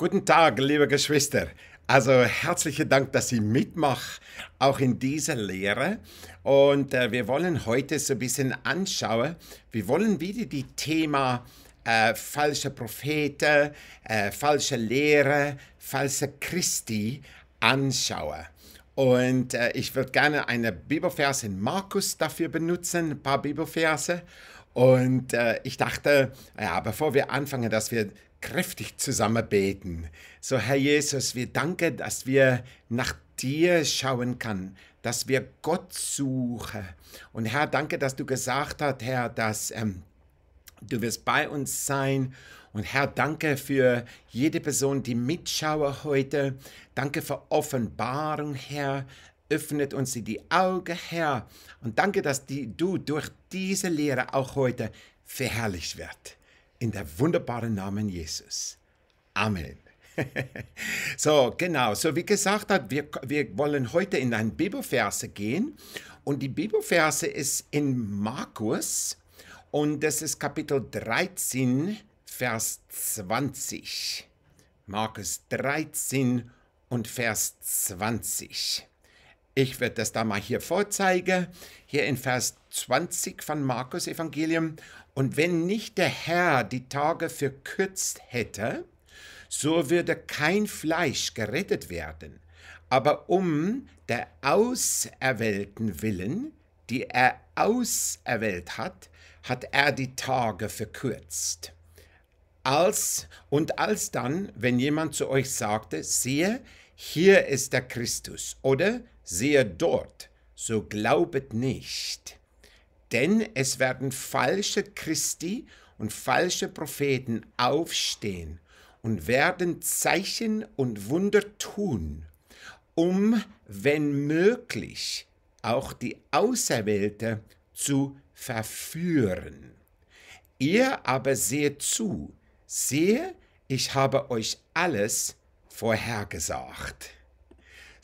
Guten Tag, liebe Geschwister. Also herzlichen Dank, dass Sie mitmachen, auch in dieser Lehre. Und äh, wir wollen heute so ein bisschen anschauen, wir wollen wieder die Thema äh, falsche Propheten, äh, falsche Lehre, falsche Christi anschauen. Und äh, ich würde gerne eine Bibelvers in Markus dafür benutzen, ein paar Bibelverse. Und äh, ich dachte, ja, bevor wir anfangen, dass wir kräftig zusammenbeten. So, Herr Jesus, wir danken, dass wir nach dir schauen können, dass wir Gott suchen. Und Herr, danke, dass du gesagt hast, Herr, dass ähm, du wirst bei uns sein. Und Herr, danke für jede Person, die mitschaue heute. Danke für Offenbarung, Herr. Öffnet uns die Augen, Herr. Und danke, dass die, du durch diese Lehre auch heute verherrlicht wirst in der wunderbaren Namen Jesus. Amen. so, genau. So wie gesagt wir, wir wollen heute in ein Bibelverse gehen. Und die Bibelverse ist in Markus und das ist Kapitel 13, Vers 20. Markus 13 und Vers 20. Ich werde das da mal hier vorzeigen, hier in Vers 20 von Markus Evangelium und wenn nicht der Herr die Tage verkürzt hätte, so würde kein Fleisch gerettet werden. Aber um der Auserwählten willen, die er auserwählt hat, hat er die Tage verkürzt. Als und als dann, wenn jemand zu euch sagte, siehe, hier ist der Christus oder siehe dort, so glaubet nicht. Denn es werden falsche Christi und falsche Propheten aufstehen und werden Zeichen und Wunder tun, um, wenn möglich, auch die Auserwählte zu verführen. Ihr aber seht zu, sehe, ich habe euch alles vorhergesagt.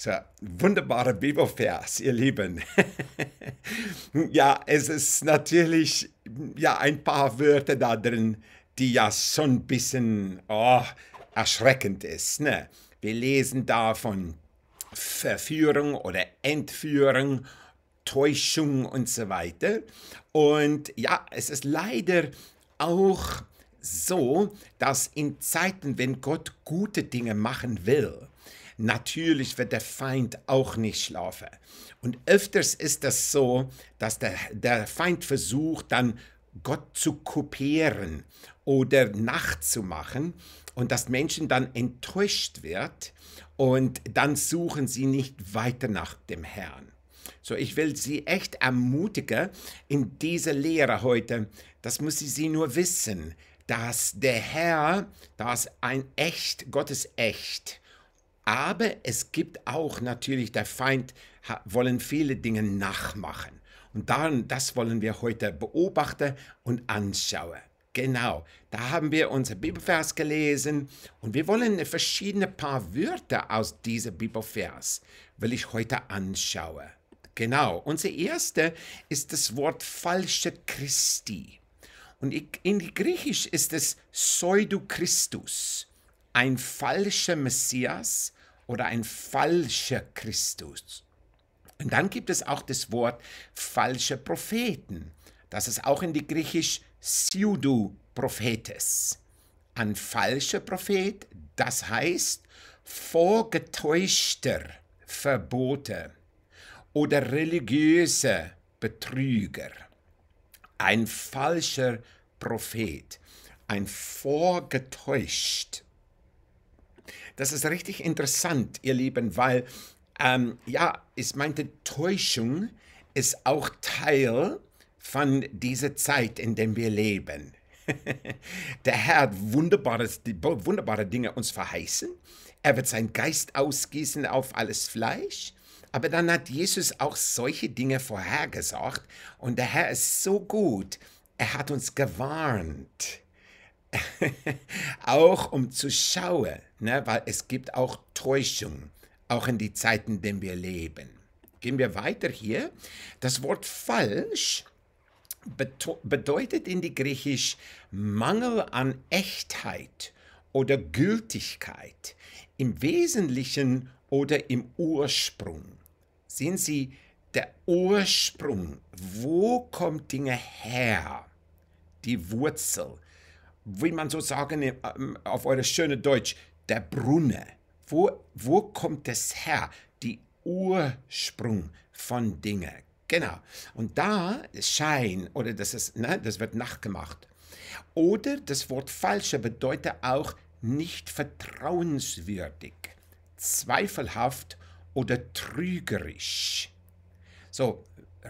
Tja, wunderbarer Bibelvers, ihr Lieben. ja, es ist natürlich ja ein paar Wörter da drin, die ja schon ein bisschen oh, erschreckend ist. Ne? Wir lesen da von Verführung oder Entführung, Täuschung und so weiter. Und ja, es ist leider auch so, dass in Zeiten, wenn Gott gute Dinge machen will, Natürlich wird der Feind auch nicht schlafen. Und öfters ist das so, dass der, der Feind versucht, dann Gott zu kopieren oder nachzumachen und dass Menschen dann enttäuscht wird und dann suchen sie nicht weiter nach dem Herrn. So, ich will Sie echt ermutigen in dieser Lehre heute, das muss ich Sie nur wissen, dass der Herr, dass ein echt, Gott ist echt aber es gibt auch natürlich, der Feind wollen viele Dinge nachmachen. Und daran, das wollen wir heute beobachten und anschauen. Genau, da haben wir unser Bibelvers gelesen und wir wollen verschiedene paar Wörter aus diesem Bibelvers, will ich heute anschauen. Genau, unser erste ist das Wort falsche Christi. Und in Griechisch ist es Pseudo Christus, ein falscher Messias, oder ein falscher Christus. Und dann gibt es auch das Wort falsche Propheten. Das ist auch in die griechisch Pseudo-Prophetes. Ein falscher Prophet, das heißt vorgetäuschter Verbote oder religiöse Betrüger. Ein falscher Prophet, ein vorgetäuscht das ist richtig interessant, ihr Lieben, weil ähm, ja, ich meinte, Täuschung ist auch Teil von dieser Zeit, in der wir leben. der Herr hat wunderbares, wunderbare Dinge uns verheißen. Er wird seinen Geist ausgießen auf alles Fleisch. Aber dann hat Jesus auch solche Dinge vorhergesagt. Und der Herr ist so gut. Er hat uns gewarnt. auch um zu schauen, ne, weil es gibt auch Täuschung, auch in die Zeiten, in denen wir leben. Gehen wir weiter hier. Das Wort falsch bedeutet in die Griechisch Mangel an Echtheit oder Gültigkeit, im Wesentlichen oder im Ursprung. Sehen Sie, der Ursprung, wo kommt Dinge her? Die Wurzel, wie man so sagen äh, ähm, auf eure schöne Deutsch, der Brunne. Wo, wo kommt es her? Die Ursprung von Dingen. Genau. Und da Schein, oder das, ist, ne, das wird nachgemacht. Oder das Wort falsche bedeutet auch nicht vertrauenswürdig, zweifelhaft oder trügerisch. So,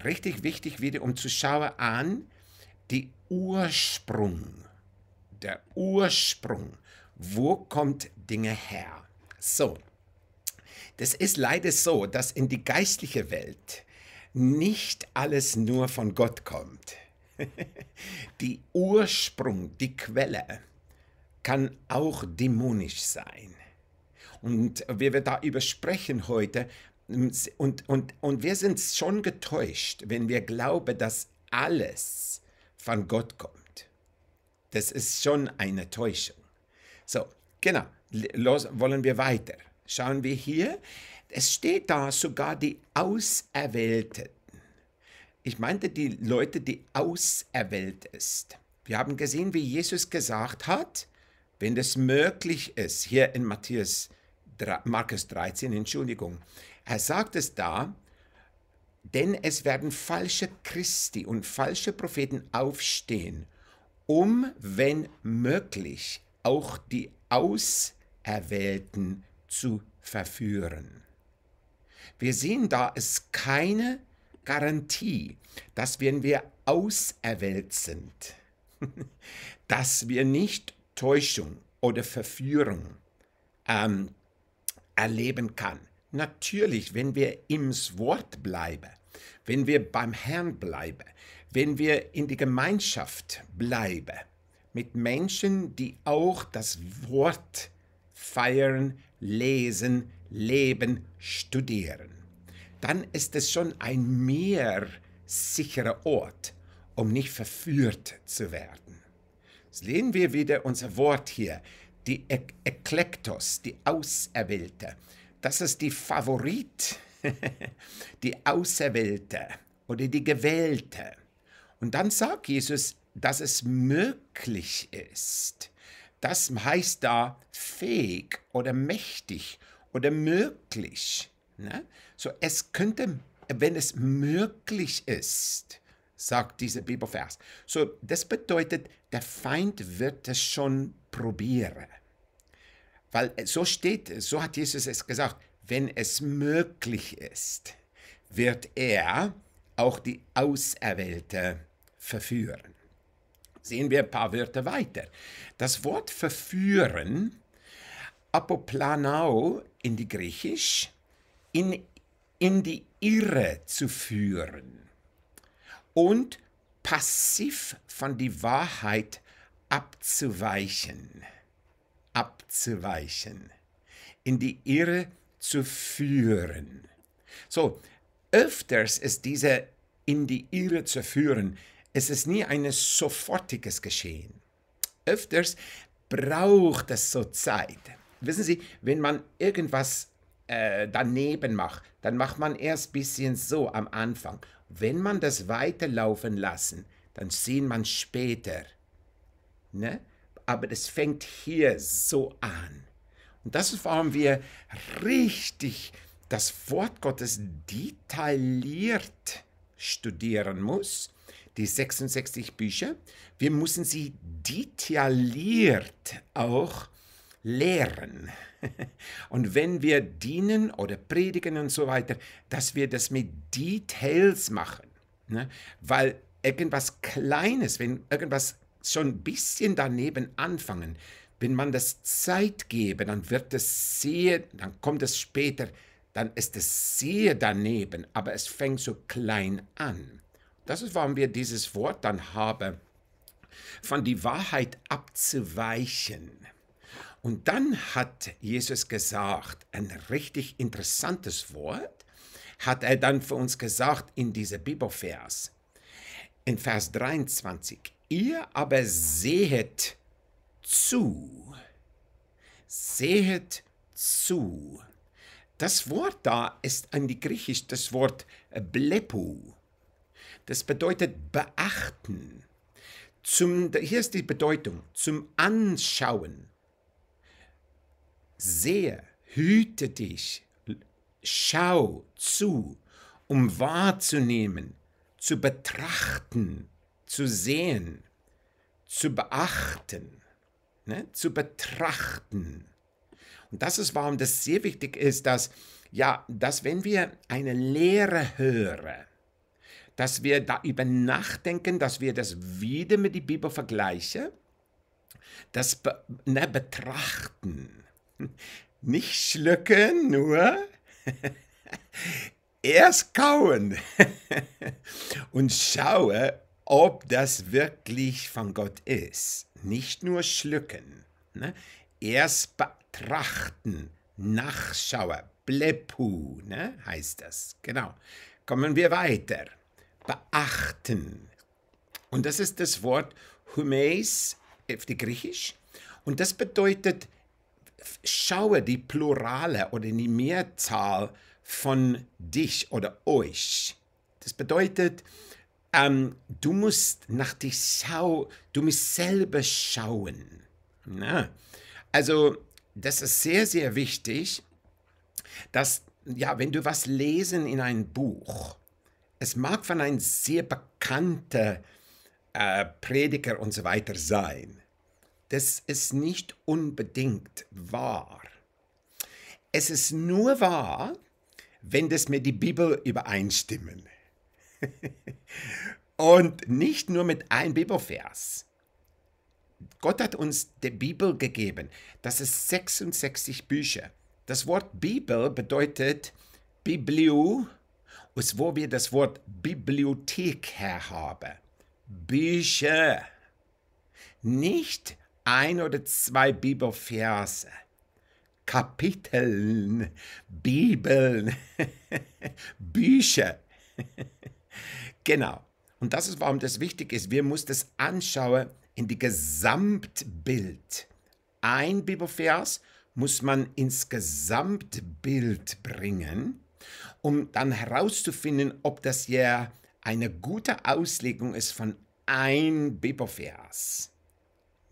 richtig wichtig wieder, um zu schauen an die Ursprung der Ursprung. Wo kommt Dinge her? So, das ist leider so, dass in die geistliche Welt nicht alles nur von Gott kommt. die Ursprung, die Quelle kann auch dämonisch sein. Und wir werden darüber sprechen heute, ähm, und, und, und wir sind schon getäuscht, wenn wir glauben, dass alles von Gott kommt. Das ist schon eine Täuschung. So, genau. Los, wollen wir weiter. Schauen wir hier. Es steht da sogar die Auserwählten. Ich meinte die Leute, die auserwählt ist. Wir haben gesehen, wie Jesus gesagt hat, wenn es möglich ist, hier in Matthäus, Markus 13, Entschuldigung, er sagt es da, denn es werden falsche Christi und falsche Propheten aufstehen um, wenn möglich, auch die Auserwählten zu verführen. Wir sehen da es keine Garantie, dass wenn wir auserwählt sind, dass wir nicht Täuschung oder Verführung ähm, erleben kann. Natürlich, wenn wir im Wort bleiben, wenn wir beim Herrn bleiben, wenn wir in die Gemeinschaft bleiben mit Menschen, die auch das Wort feiern, lesen, leben, studieren, dann ist es schon ein mehr sicherer Ort, um nicht verführt zu werden. Sehen wir wieder unser Wort hier, die e Eklektos, die Auserwählte. Das ist die Favorit, die Auserwählte oder die Gewählte. Und dann sagt Jesus, dass es möglich ist. Das heißt da fähig oder mächtig oder möglich. Ne? So, es könnte, wenn es möglich ist, sagt dieser Bibelvers. So, das bedeutet, der Feind wird es schon probieren. Weil äh, so steht, so hat Jesus es gesagt, wenn es möglich ist, wird er auch die Auserwählte verführen. Sehen wir ein paar Wörter weiter. Das Wort verführen, apoplanao in die Griechisch, in, in die Irre zu führen und passiv von die Wahrheit abzuweichen, abzuweichen, in die Irre zu führen. So, öfters ist diese in die Irre zu führen es ist nie ein sofortiges Geschehen. Öfters braucht es so Zeit. Wissen Sie, wenn man irgendwas äh, daneben macht, dann macht man erst ein bisschen so am Anfang. Wenn man das weiterlaufen lassen, dann sieht man später. Ne? Aber es fängt hier so an. Und das ist, warum wir richtig das Wort Gottes detailliert studieren müssen die 66 Bücher. Wir müssen sie detailliert auch lehren. Und wenn wir dienen oder predigen und so weiter, dass wir das mit Details machen. Ne? Weil irgendwas Kleines, wenn irgendwas schon ein bisschen daneben anfangen, wenn man das Zeit gebe, dann wird es sehr, dann kommt es später, dann ist es sehr daneben, aber es fängt so klein an. Das ist, warum wir dieses Wort dann haben, von die Wahrheit abzuweichen. Und dann hat Jesus gesagt, ein richtig interessantes Wort, hat er dann für uns gesagt in diesem Bibelvers, in Vers 23, ihr aber sehet zu, sehet zu. Das Wort da ist an die Griechisch das Wort blepu. Das bedeutet beachten. Zum, hier ist die Bedeutung. Zum Anschauen. Sehe, hüte dich, schau zu, um wahrzunehmen, zu betrachten, zu sehen, zu beachten, ne? zu betrachten. Und das ist, warum das sehr wichtig ist, dass, ja, dass wenn wir eine Lehre hören, dass wir darüber nachdenken, dass wir das wieder mit der Bibel vergleichen, das be ne, betrachten. Nicht schlucken, nur erst kauen und schaue, ob das wirklich von Gott ist. Nicht nur schlucken, ne? erst betrachten, nachschauen. Blepu ne? heißt das. Genau. Kommen wir weiter beachten. Und das ist das Wort Humeis auf äh, die Griechisch. Und das bedeutet, schaue die Plurale oder die Mehrzahl von dich oder euch. Das bedeutet, ähm, du musst nach dich schauen, du musst selber schauen. Na? Also, das ist sehr, sehr wichtig, dass, ja, wenn du was lesen in einem Buch, es mag von einem sehr bekannten äh, Prediger und so weiter sein. Das ist nicht unbedingt wahr. Es ist nur wahr, wenn das mit der Bibel übereinstimmen. und nicht nur mit einem Bibelvers. Gott hat uns die Bibel gegeben. Das ist 66 Bücher. Das Wort Bibel bedeutet Biblio aus wo wir das Wort Bibliothek herhaben. Bücher. Nicht ein oder zwei Bibelverse. Kapiteln, Bibeln, Bücher. genau. Und das ist, warum das wichtig ist. Wir müssen das anschauen in die Gesamtbild. Ein Bibelvers muss man ins Gesamtbild bringen um dann herauszufinden, ob das ja eine gute Auslegung ist von ein Bibelvers.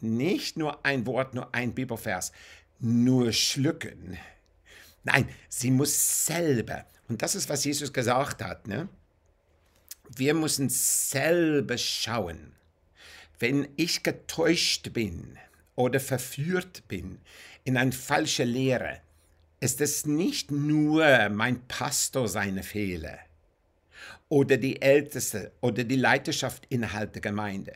Nicht nur ein Wort, nur ein Bibelvers, nur schlücken. Nein, sie muss selber, und das ist, was Jesus gesagt hat, ne? wir müssen selber schauen. Wenn ich getäuscht bin oder verführt bin in eine falsche Lehre, ist es nicht nur mein Pastor seine Fehler oder die Älteste oder die Leiterschaft innerhalb der Gemeinde.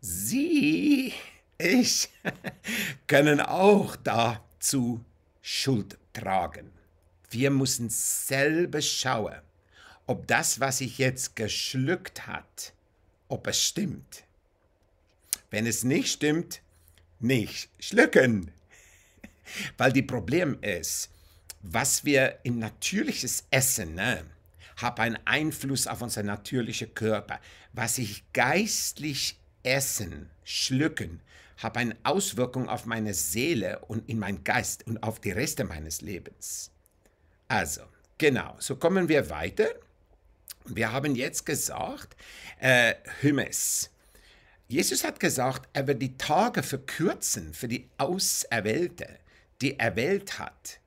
Sie, ich können auch dazu Schuld tragen. Wir müssen selber schauen, ob das, was ich jetzt geschluckt hat, ob es stimmt. Wenn es nicht stimmt, nicht schlucken. Weil die Problem ist, was wir in natürliches Essen, ne, hat einen Einfluss auf unseren natürlichen Körper. Was ich geistlich essen, schlücken, hat eine Auswirkung auf meine Seele und in meinen Geist und auf die Reste meines Lebens. Also, genau, so kommen wir weiter. Wir haben jetzt gesagt, äh, Hymmes. Jesus hat gesagt, er wird die Tage verkürzen für die Auserwählte die erwählt hat.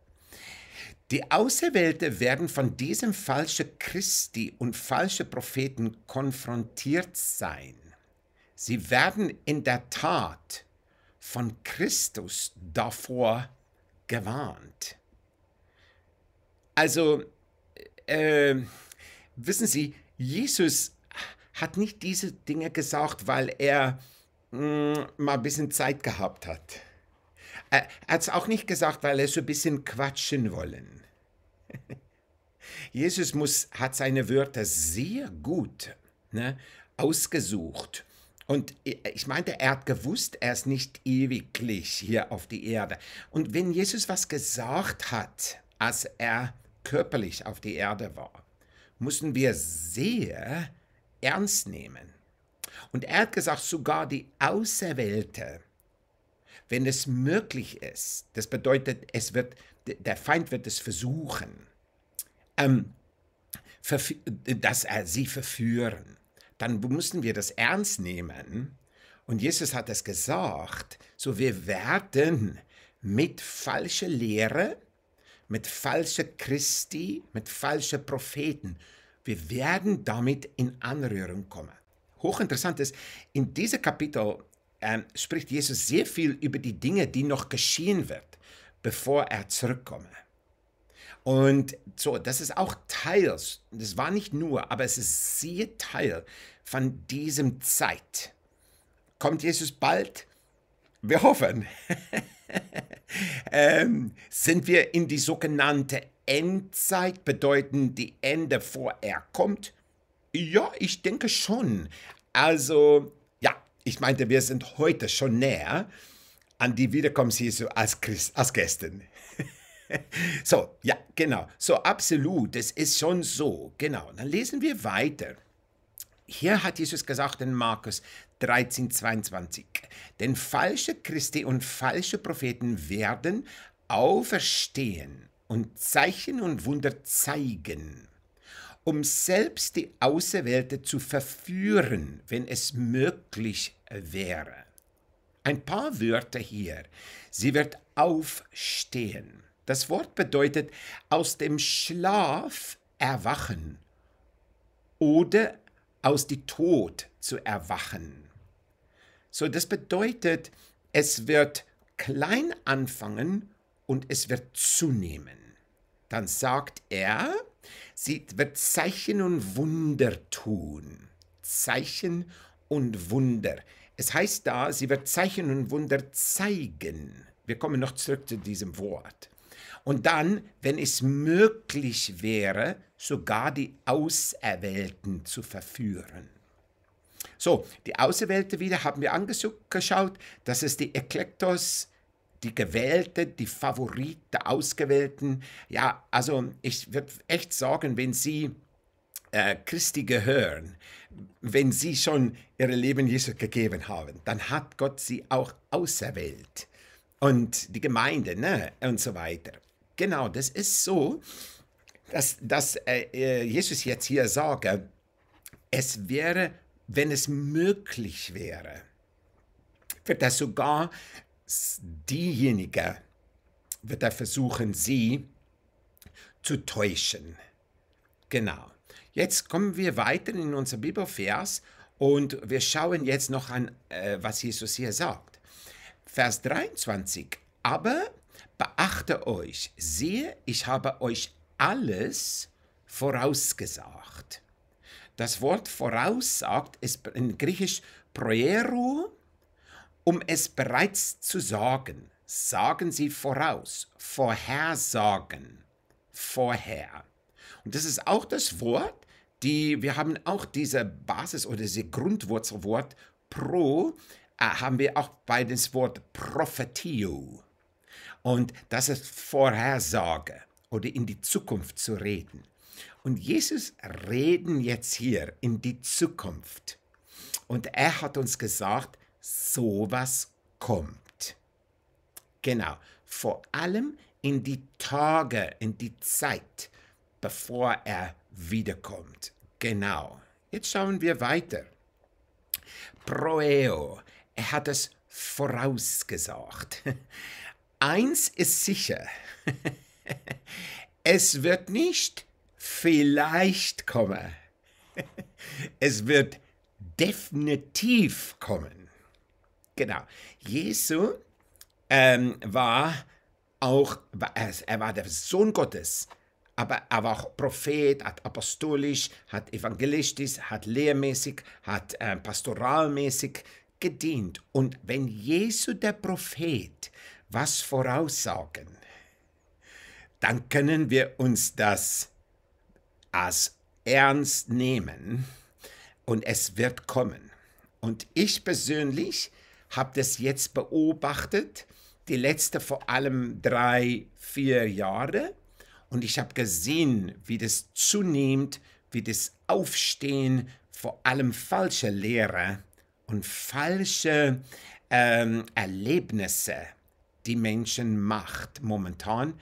Die Auserwählte werden von diesem falschen Christi und falschen Propheten konfrontiert sein. Sie werden in der Tat von Christus davor gewarnt. Also, äh, wissen Sie, Jesus hat nicht diese Dinge gesagt, weil er mh, mm, mal ein bisschen Zeit gehabt hat er äh, hat es auch nicht gesagt, weil er so ein bisschen quatschen wollen. Jesus muss, hat seine Wörter sehr gut ne, ausgesucht. Und äh, ich meinte, er hat gewusst, er ist nicht ewiglich hier auf die Erde. Und wenn Jesus was gesagt hat, als er körperlich auf die Erde war, mussten wir sehr ernst nehmen. Und er hat gesagt, sogar die Auserwählte, wenn es möglich ist. Das bedeutet, es wird, der Feind wird es versuchen, ähm, dass er sie verführen. Dann müssen wir das ernst nehmen. Und Jesus hat es gesagt, so wir werden mit falscher Lehre, mit falscher Christi, mit falscher Propheten, wir werden damit in Anrührung kommen. Hochinteressant ist, in diesem Kapitel ähm, spricht Jesus sehr viel über die Dinge, die noch geschehen wird, bevor er zurückkomme. Und so, das ist auch Teil, das war nicht nur, aber es ist sehr Teil von diesem Zeit. Kommt Jesus bald? Wir hoffen. ähm, sind wir in die sogenannte Endzeit, bedeuten die Ende, vor er kommt? Ja, ich denke schon. Also ich meinte, wir sind heute schon näher an die Wiederkunft Jesu als, Christ, als gestern. so, ja, genau. So, absolut. Das ist schon so. Genau. Dann lesen wir weiter. Hier hat Jesus gesagt in Markus 13, 22, denn falsche Christi und falsche Propheten werden auferstehen und Zeichen und Wunder zeigen um selbst die Auserwählte zu verführen, wenn es möglich wäre. Ein paar Wörter hier. Sie wird aufstehen. Das Wort bedeutet aus dem Schlaf erwachen oder aus dem Tod zu erwachen. So, das bedeutet, es wird klein anfangen und es wird zunehmen. Dann sagt er, Sie wird Zeichen und Wunder tun. Zeichen und Wunder. Es heißt da, sie wird Zeichen und Wunder zeigen. Wir kommen noch zurück zu diesem Wort. Und dann, wenn es möglich wäre, sogar die Auserwählten zu verführen. So, die Auserwählte wieder haben wir angeschaut, das ist die Eklektos, die Gewählte, die Favorit der Ausgewählten. Ja, also ich würde echt sagen, wenn Sie äh, Christi gehören, wenn Sie schon Ihr Leben Jesus gegeben haben, dann hat Gott Sie auch auserwählt. Und die Gemeinde ne? und so weiter. Genau, das ist so, dass, dass äh, äh Jesus jetzt hier sage, es wäre, wenn es möglich wäre, wird er sogar diejenige wird er versuchen, sie zu täuschen. Genau. Jetzt kommen wir weiter in unser Bibelvers und wir schauen jetzt noch an, äh, was Jesus hier sagt. Vers 23. Aber beachte euch, siehe, ich habe euch alles vorausgesagt. Das Wort voraussagt ist in Griechisch proero, um es bereits zu sagen, sagen sie voraus, vorhersagen, vorher. Und das ist auch das Wort, die, wir haben auch diese Basis oder diese Grundwurzelwort pro, äh, haben wir auch bei das Wort prophetio. Und das ist Vorhersage oder in die Zukunft zu reden. Und Jesus reden jetzt hier in die Zukunft. Und er hat uns gesagt, sowas kommt. Genau, vor allem in die Tage, in die Zeit, bevor er wiederkommt. Genau. Jetzt schauen wir weiter. Proeo, er hat es vorausgesagt. Eins ist sicher, es wird nicht vielleicht kommen. Es wird definitiv kommen. Genau. Jesu ähm, war auch, er war der Sohn Gottes, aber er war auch Prophet, hat apostolisch, hat evangelistisch, hat lehrmäßig, hat äh, pastoralmäßig gedient. Und wenn Jesu der Prophet was voraussagen, dann können wir uns das als ernst nehmen und es wird kommen. Und ich persönlich habe das jetzt beobachtet, die letzten vor allem drei, vier Jahre. Und ich habe gesehen, wie das zunimmt, wie das Aufstehen vor allem falsche Lehrer und falsche ähm, Erlebnisse die Menschen macht momentan,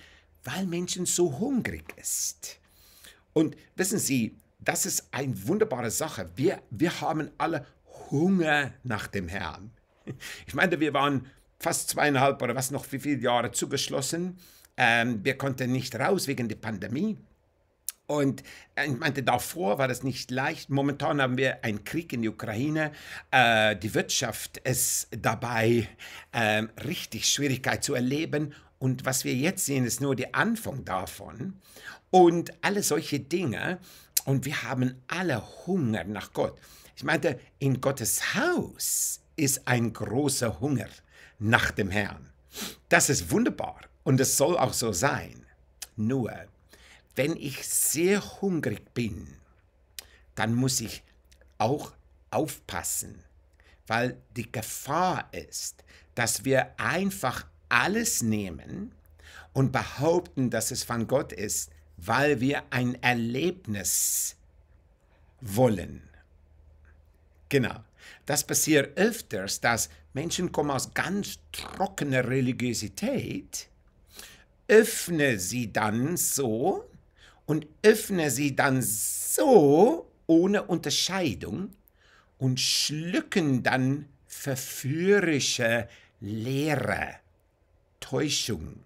weil Menschen so hungrig ist. Und wissen Sie, das ist eine wunderbare Sache. Wir, wir haben alle Hunger nach dem Herrn. Ich meine, wir waren fast zweieinhalb oder was noch, wie viele Jahre zugeschlossen. Ähm, wir konnten nicht raus wegen der Pandemie. Und äh, ich meinte, davor war das nicht leicht. Momentan haben wir einen Krieg in der Ukraine. Äh, die Wirtschaft ist dabei, äh, richtig Schwierigkeit zu erleben. Und was wir jetzt sehen, ist nur der Anfang davon. Und alle solche Dinge. Und wir haben alle Hunger nach Gott. Ich meinte, in Gottes Haus ist ein großer Hunger nach dem Herrn. Das ist wunderbar und es soll auch so sein. Nur, wenn ich sehr hungrig bin, dann muss ich auch aufpassen, weil die Gefahr ist, dass wir einfach alles nehmen und behaupten, dass es von Gott ist, weil wir ein Erlebnis wollen. Genau. Das passiert öfters, dass Menschen kommen aus ganz trockener Religiosität, öffne sie dann so und öffne sie dann so ohne Unterscheidung und schlücken dann verführerische Lehre, Täuschung,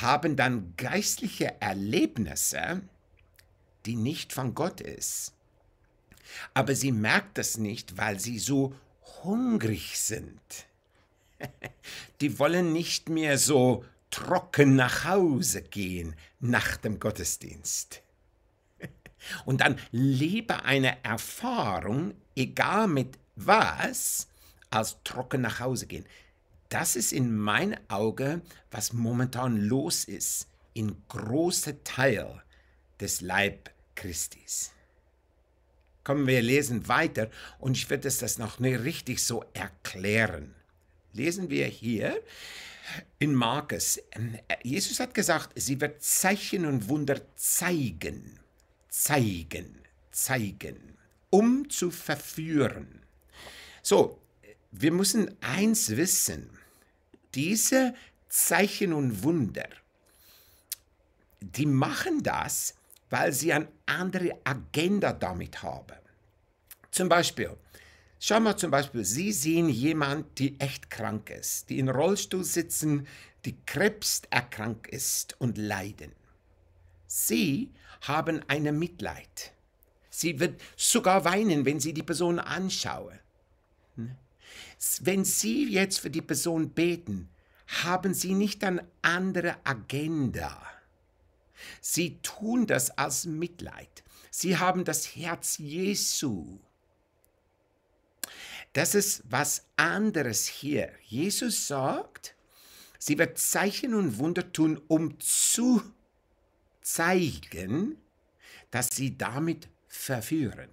haben dann geistliche Erlebnisse, die nicht von Gott ist aber sie merkt es nicht, weil sie so hungrig sind. Die wollen nicht mehr so trocken nach Hause gehen nach dem Gottesdienst. Und dann lieber eine Erfahrung, egal mit was, als trocken nach Hause gehen. Das ist in meinen Augen, was momentan los ist, in großer Teil des Leib Christis. Kommen wir lesen weiter und ich werde es das noch nicht richtig so erklären. Lesen wir hier in Markus. Ähm, äh, Jesus hat gesagt, sie wird Zeichen und Wunder zeigen, zeigen, zeigen, um zu verführen. So, wir müssen eins wissen. Diese Zeichen und Wunder, die machen das, weil sie eine andere Agenda damit haben. Zum Beispiel, schau mal zum Beispiel, Sie sehen jemand, die echt krank ist, die in Rollstuhl sitzen, die Krebs erkrankt ist und leiden. Sie haben eine Mitleid. Sie wird sogar weinen, wenn Sie die Person anschauen. Hm? Wenn Sie jetzt für die Person beten, haben Sie nicht eine andere Agenda. Sie tun das als Mitleid. Sie haben das Herz Jesu. Das ist was anderes hier. Jesus sagt, sie wird Zeichen und Wunder tun, um zu zeigen, dass sie damit verführen.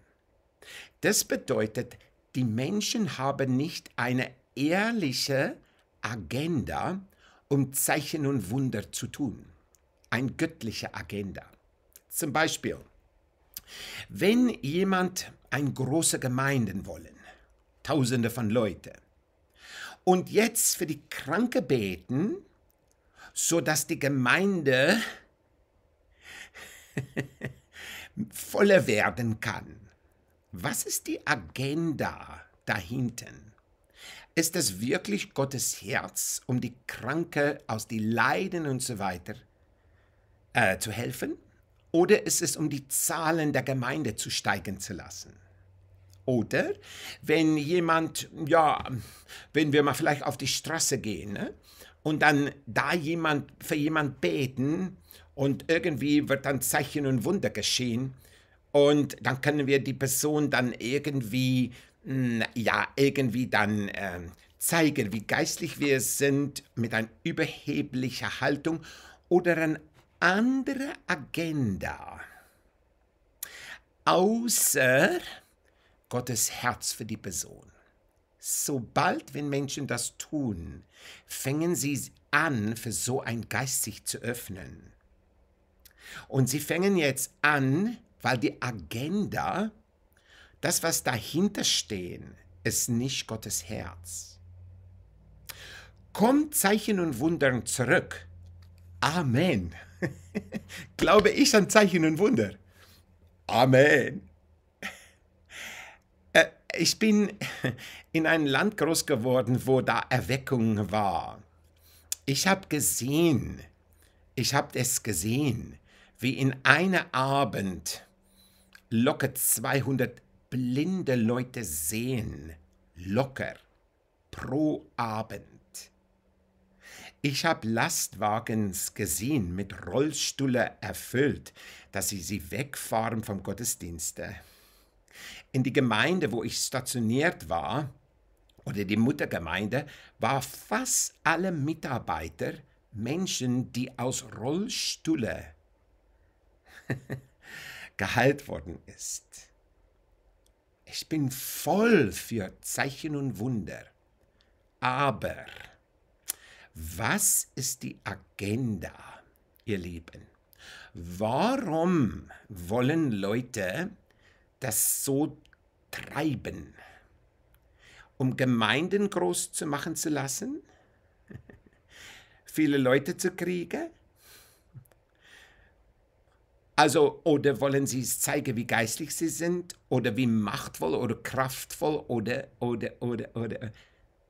Das bedeutet, die Menschen haben nicht eine ehrliche Agenda, um Zeichen und Wunder zu tun ein göttliche Agenda. Zum Beispiel, wenn jemand eine große Gemeinde wollen, Tausende von Leute, und jetzt für die Kranke beten, so dass die Gemeinde voller werden kann. Was ist die Agenda dahinten? Ist es wirklich Gottes Herz, um die Kranke aus die Leiden und so weiter äh, zu helfen oder ist es um die Zahlen der Gemeinde zu steigen zu lassen. Oder wenn jemand, ja, wenn wir mal vielleicht auf die Straße gehen ne? und dann da jemand für jemand beten und irgendwie wird dann Zeichen und Wunder geschehen und dann können wir die Person dann irgendwie, mm, ja, irgendwie dann äh, zeigen, wie geistlich wir sind mit einer überheblichen Haltung oder ein andere Agenda, außer Gottes Herz für die Person. Sobald, wenn Menschen das tun, fängen sie an, für so ein Geist sich zu öffnen. Und sie fängen jetzt an, weil die Agenda, das, was dahinter stehen, ist nicht Gottes Herz. Kommt Zeichen und Wundern zurück. Amen. Glaube ich an Zeichen und Wunder. Amen. Äh, ich bin in ein Land groß geworden, wo da Erweckung war. Ich habe gesehen, ich habe es gesehen, wie in einem Abend locker 200 blinde Leute sehen. Locker. Pro Abend. Ich habe Lastwagens gesehen, mit Rollstühle erfüllt, dass sie sie wegfahren vom Gottesdienste. In die Gemeinde, wo ich stationiert war, oder die Muttergemeinde, war fast alle Mitarbeiter Menschen, die aus Rollstühle geheilt worden ist. Ich bin voll für Zeichen und Wunder, aber was ist die Agenda, ihr Lieben? Warum wollen Leute das so treiben? Um Gemeinden groß zu machen zu lassen? Viele Leute zu kriegen? Also, oder wollen sie es zeigen, wie geistlich sie sind, oder wie machtvoll oder kraftvoll, oder, oder, oder, oder.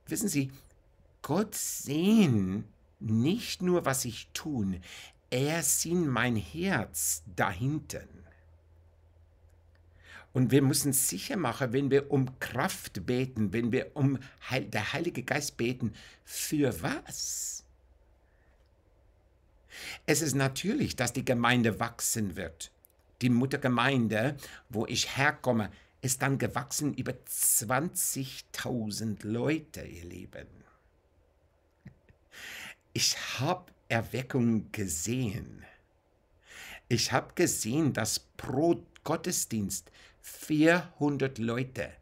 Wissen Sie, Gott sehen nicht nur, was ich tun, er sieht mein Herz dahinten. Und wir müssen sicher machen, wenn wir um Kraft beten, wenn wir um Heil, der Heilige Geist beten, für was? Es ist natürlich, dass die Gemeinde wachsen wird. Die Muttergemeinde, wo ich herkomme, ist dann gewachsen über 20.000 Leute, ihr Lieben ich habe Erweckung gesehen. Ich habe gesehen, dass pro Gottesdienst 400 Leute,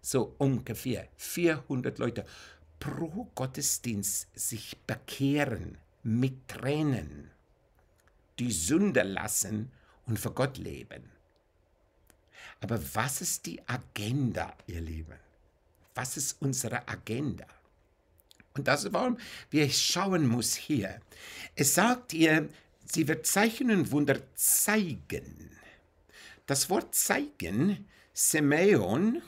so ungefähr 400 Leute pro Gottesdienst sich bekehren mit Tränen, die Sünde lassen und für Gott leben. Aber was ist die Agenda, ihr Lieben? Was ist unsere Agenda? Und das ist, warum wir schauen muss hier. Es sagt ihr, sie wird Zeichen und Wunder zeigen. Das Wort zeigen, Semeon,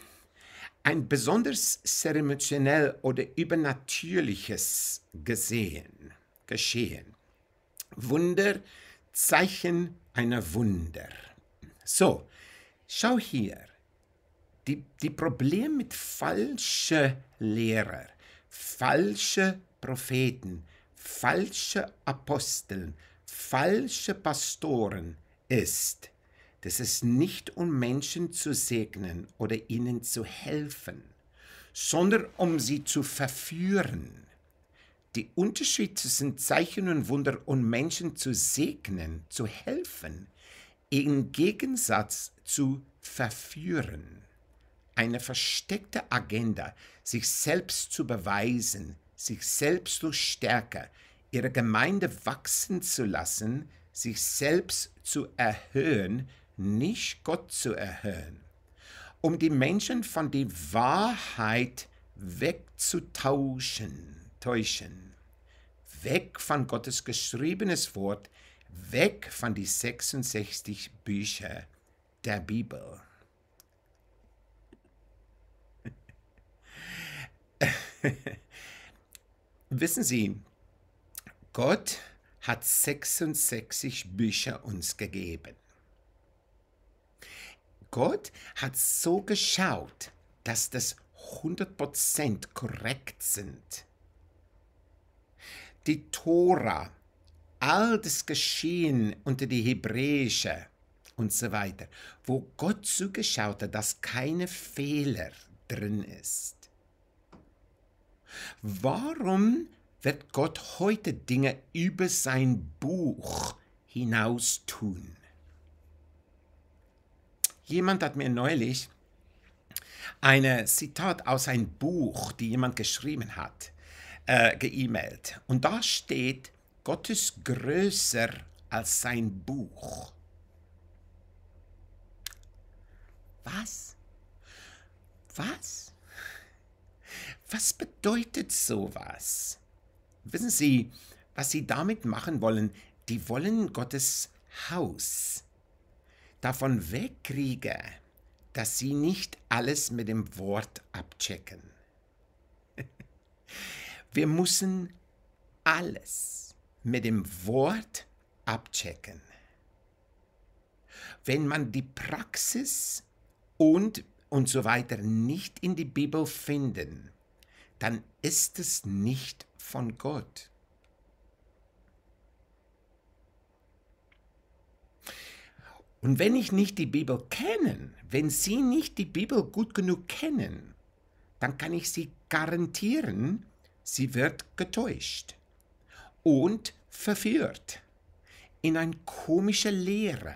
ein besonders zeremoniell oder übernatürliches gesehen, geschehen. Wunder, Zeichen einer Wunder. So, schau hier. Die, die Problem mit falscher Lehrer falsche Propheten, falsche Aposteln, falsche Pastoren ist, dass es nicht um Menschen zu segnen oder ihnen zu helfen, sondern um sie zu verführen. Die Unterschied zwischen Zeichen und Wunder und Menschen zu segnen, zu helfen, im Gegensatz zu verführen eine versteckte Agenda, sich selbst zu beweisen, sich selbst durch Stärke, ihre Gemeinde wachsen zu lassen, sich selbst zu erhöhen, nicht Gott zu erhöhen. Um die Menschen von der Wahrheit wegzutauschen, täuschen. Weg von Gottes geschriebenes Wort, weg von die 66 Bücher der Bibel. Wissen Sie, Gott hat 66 Bücher uns gegeben. Gott hat so geschaut, dass das 100% korrekt sind. Die Tora, all das Geschehen unter die Hebräische und so weiter, wo Gott zugeschaut hat, dass keine Fehler drin ist. Warum wird Gott heute Dinge über sein Buch hinaus tun? Jemand hat mir neulich ein Zitat aus einem Buch, die jemand geschrieben hat, äh, geemailt. Und da steht, Gott ist größer als sein Buch. Was? Was? Was bedeutet sowas? Wissen Sie, was Sie damit machen wollen? Die wollen Gottes Haus davon wegkriege, dass Sie nicht alles mit dem Wort abchecken. Wir müssen alles mit dem Wort abchecken. Wenn man die Praxis und und so weiter nicht in die Bibel finden, dann ist es nicht von Gott. Und wenn ich nicht die Bibel kenne, wenn Sie nicht die Bibel gut genug kennen, dann kann ich Sie garantieren, sie wird getäuscht und verführt in eine komische Lehre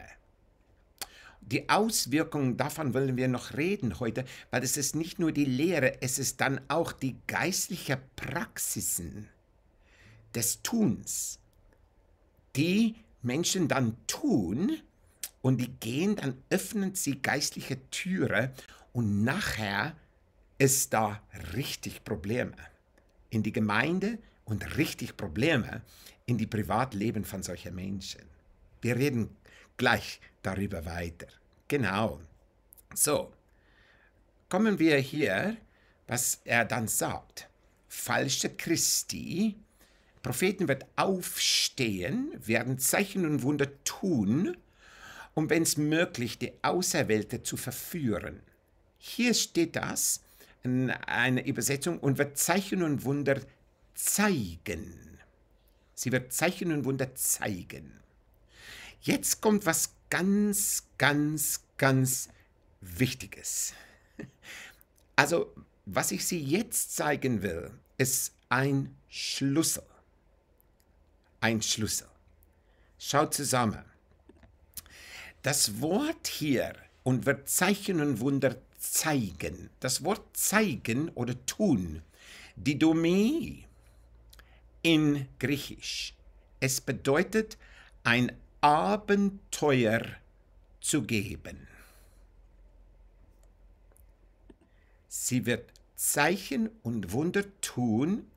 die Auswirkungen davon wollen wir noch reden heute, weil es ist nicht nur die Lehre, es ist dann auch die geistliche Praxisen des Tuns, die Menschen dann tun und die gehen, dann öffnen sie geistliche Türe und nachher ist da richtig Probleme in die Gemeinde und richtig Probleme in die Privatleben von solchen Menschen. Wir reden gleich darüber weiter. Genau. So, kommen wir hier, was er dann sagt. Falsche Christi, Propheten wird aufstehen, werden Zeichen und Wunder tun, um wenn es möglich, die Auserwählte zu verführen. Hier steht das in einer Übersetzung und wird Zeichen und Wunder zeigen. Sie wird Zeichen und Wunder zeigen. Jetzt kommt was ganz, ganz, ganz Wichtiges. Also, was ich Sie jetzt zeigen will, ist ein Schlüssel. Ein Schlüssel. Schaut zusammen. Das Wort hier, und wird Zeichen und Wunder zeigen, das Wort zeigen oder tun, die Didomie in Griechisch. Es bedeutet ein Abenteuer zu geben. Sie wird Zeichen und Wunder tun,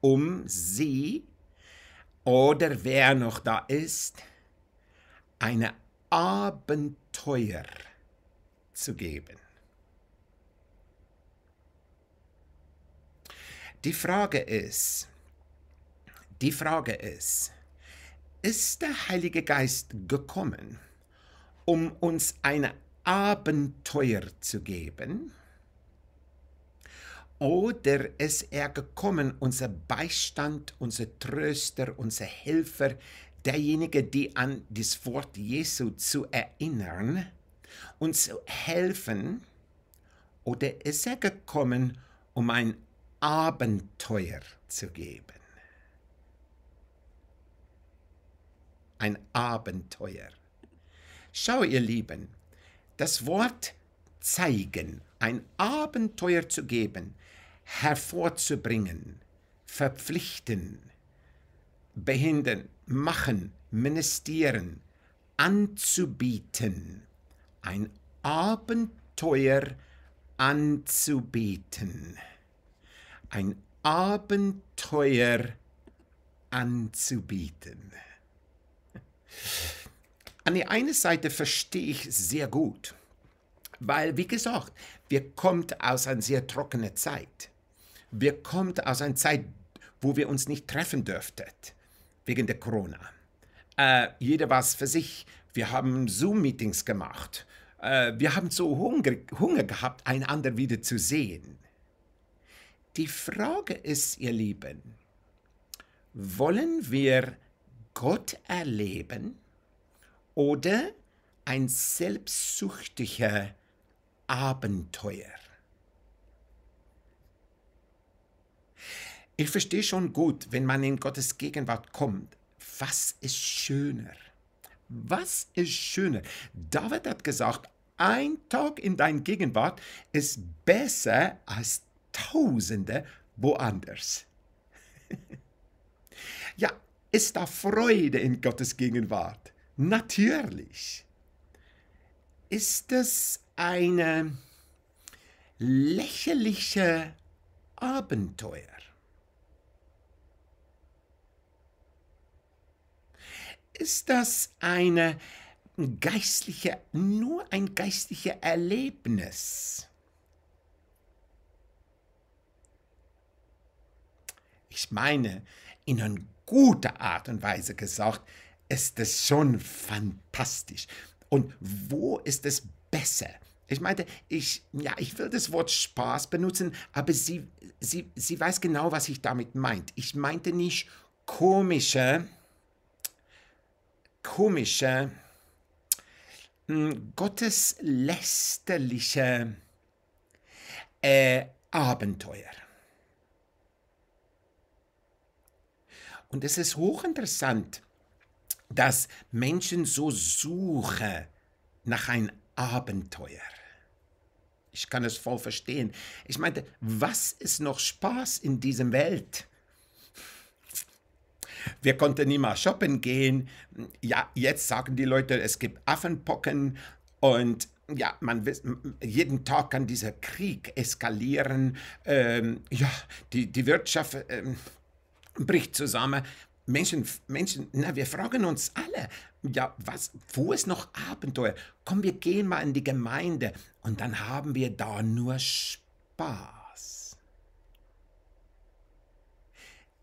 um sie oder wer noch da ist, eine Abenteuer zu geben. Die Frage ist, die Frage ist, ist der Heilige Geist gekommen, um uns ein Abenteuer zu geben? Oder ist er gekommen, unser Beistand, unser Tröster, unser Helfer, derjenige, die an das Wort Jesu zu erinnern, uns zu helfen? Oder ist er gekommen, um ein Abenteuer zu geben? ein Abenteuer. Schau, ihr Lieben, das Wort zeigen, ein Abenteuer zu geben, hervorzubringen, verpflichten, behindern, machen, ministerieren, anzubieten, ein Abenteuer anzubieten, ein Abenteuer anzubieten. An der einen Seite verstehe ich sehr gut, weil, wie gesagt, wir kommen aus einer sehr trockenen Zeit. Wir kommen aus einer Zeit, wo wir uns nicht treffen dürften, wegen der Corona. Äh, jeder war für sich. Wir haben Zoom-Meetings gemacht. Äh, wir haben so Hunger, Hunger gehabt, einander wieder zu sehen. Die Frage ist, ihr Lieben, wollen wir Gott erleben oder ein selbstsüchtiger Abenteuer. Ich verstehe schon gut, wenn man in Gottes Gegenwart kommt, was ist schöner? Was ist schöner? David hat gesagt, ein Tag in deiner Gegenwart ist besser als Tausende woanders. ja, ist da Freude in Gottes Gegenwart? Natürlich. Ist es eine lächerliche Abenteuer? Ist das eine geistliche, nur ein geistliches Erlebnis? Ich meine, in einem gute Art und Weise gesagt, ist es schon fantastisch. Und wo ist es besser? Ich meinte, ich, ja, ich will das Wort Spaß benutzen, aber sie, sie, sie weiß genau, was ich damit meint. Ich meinte nicht komische, komische, hm, gotteslästerliche äh, Abenteuer. Und es ist hochinteressant, dass Menschen so suchen nach einem Abenteuer. Ich kann es voll verstehen. Ich meinte, was ist noch Spaß in dieser Welt? Wir konnten nie mal shoppen gehen. Ja, jetzt sagen die Leute, es gibt Affenpocken und ja, man weiß, jeden Tag kann dieser Krieg eskalieren. Ähm, ja, die, die Wirtschaft. Ähm, bricht zusammen. Menschen, Menschen, na, wir fragen uns alle, ja, was, wo ist noch Abenteuer? Komm, wir gehen mal in die Gemeinde und dann haben wir da nur Spaß.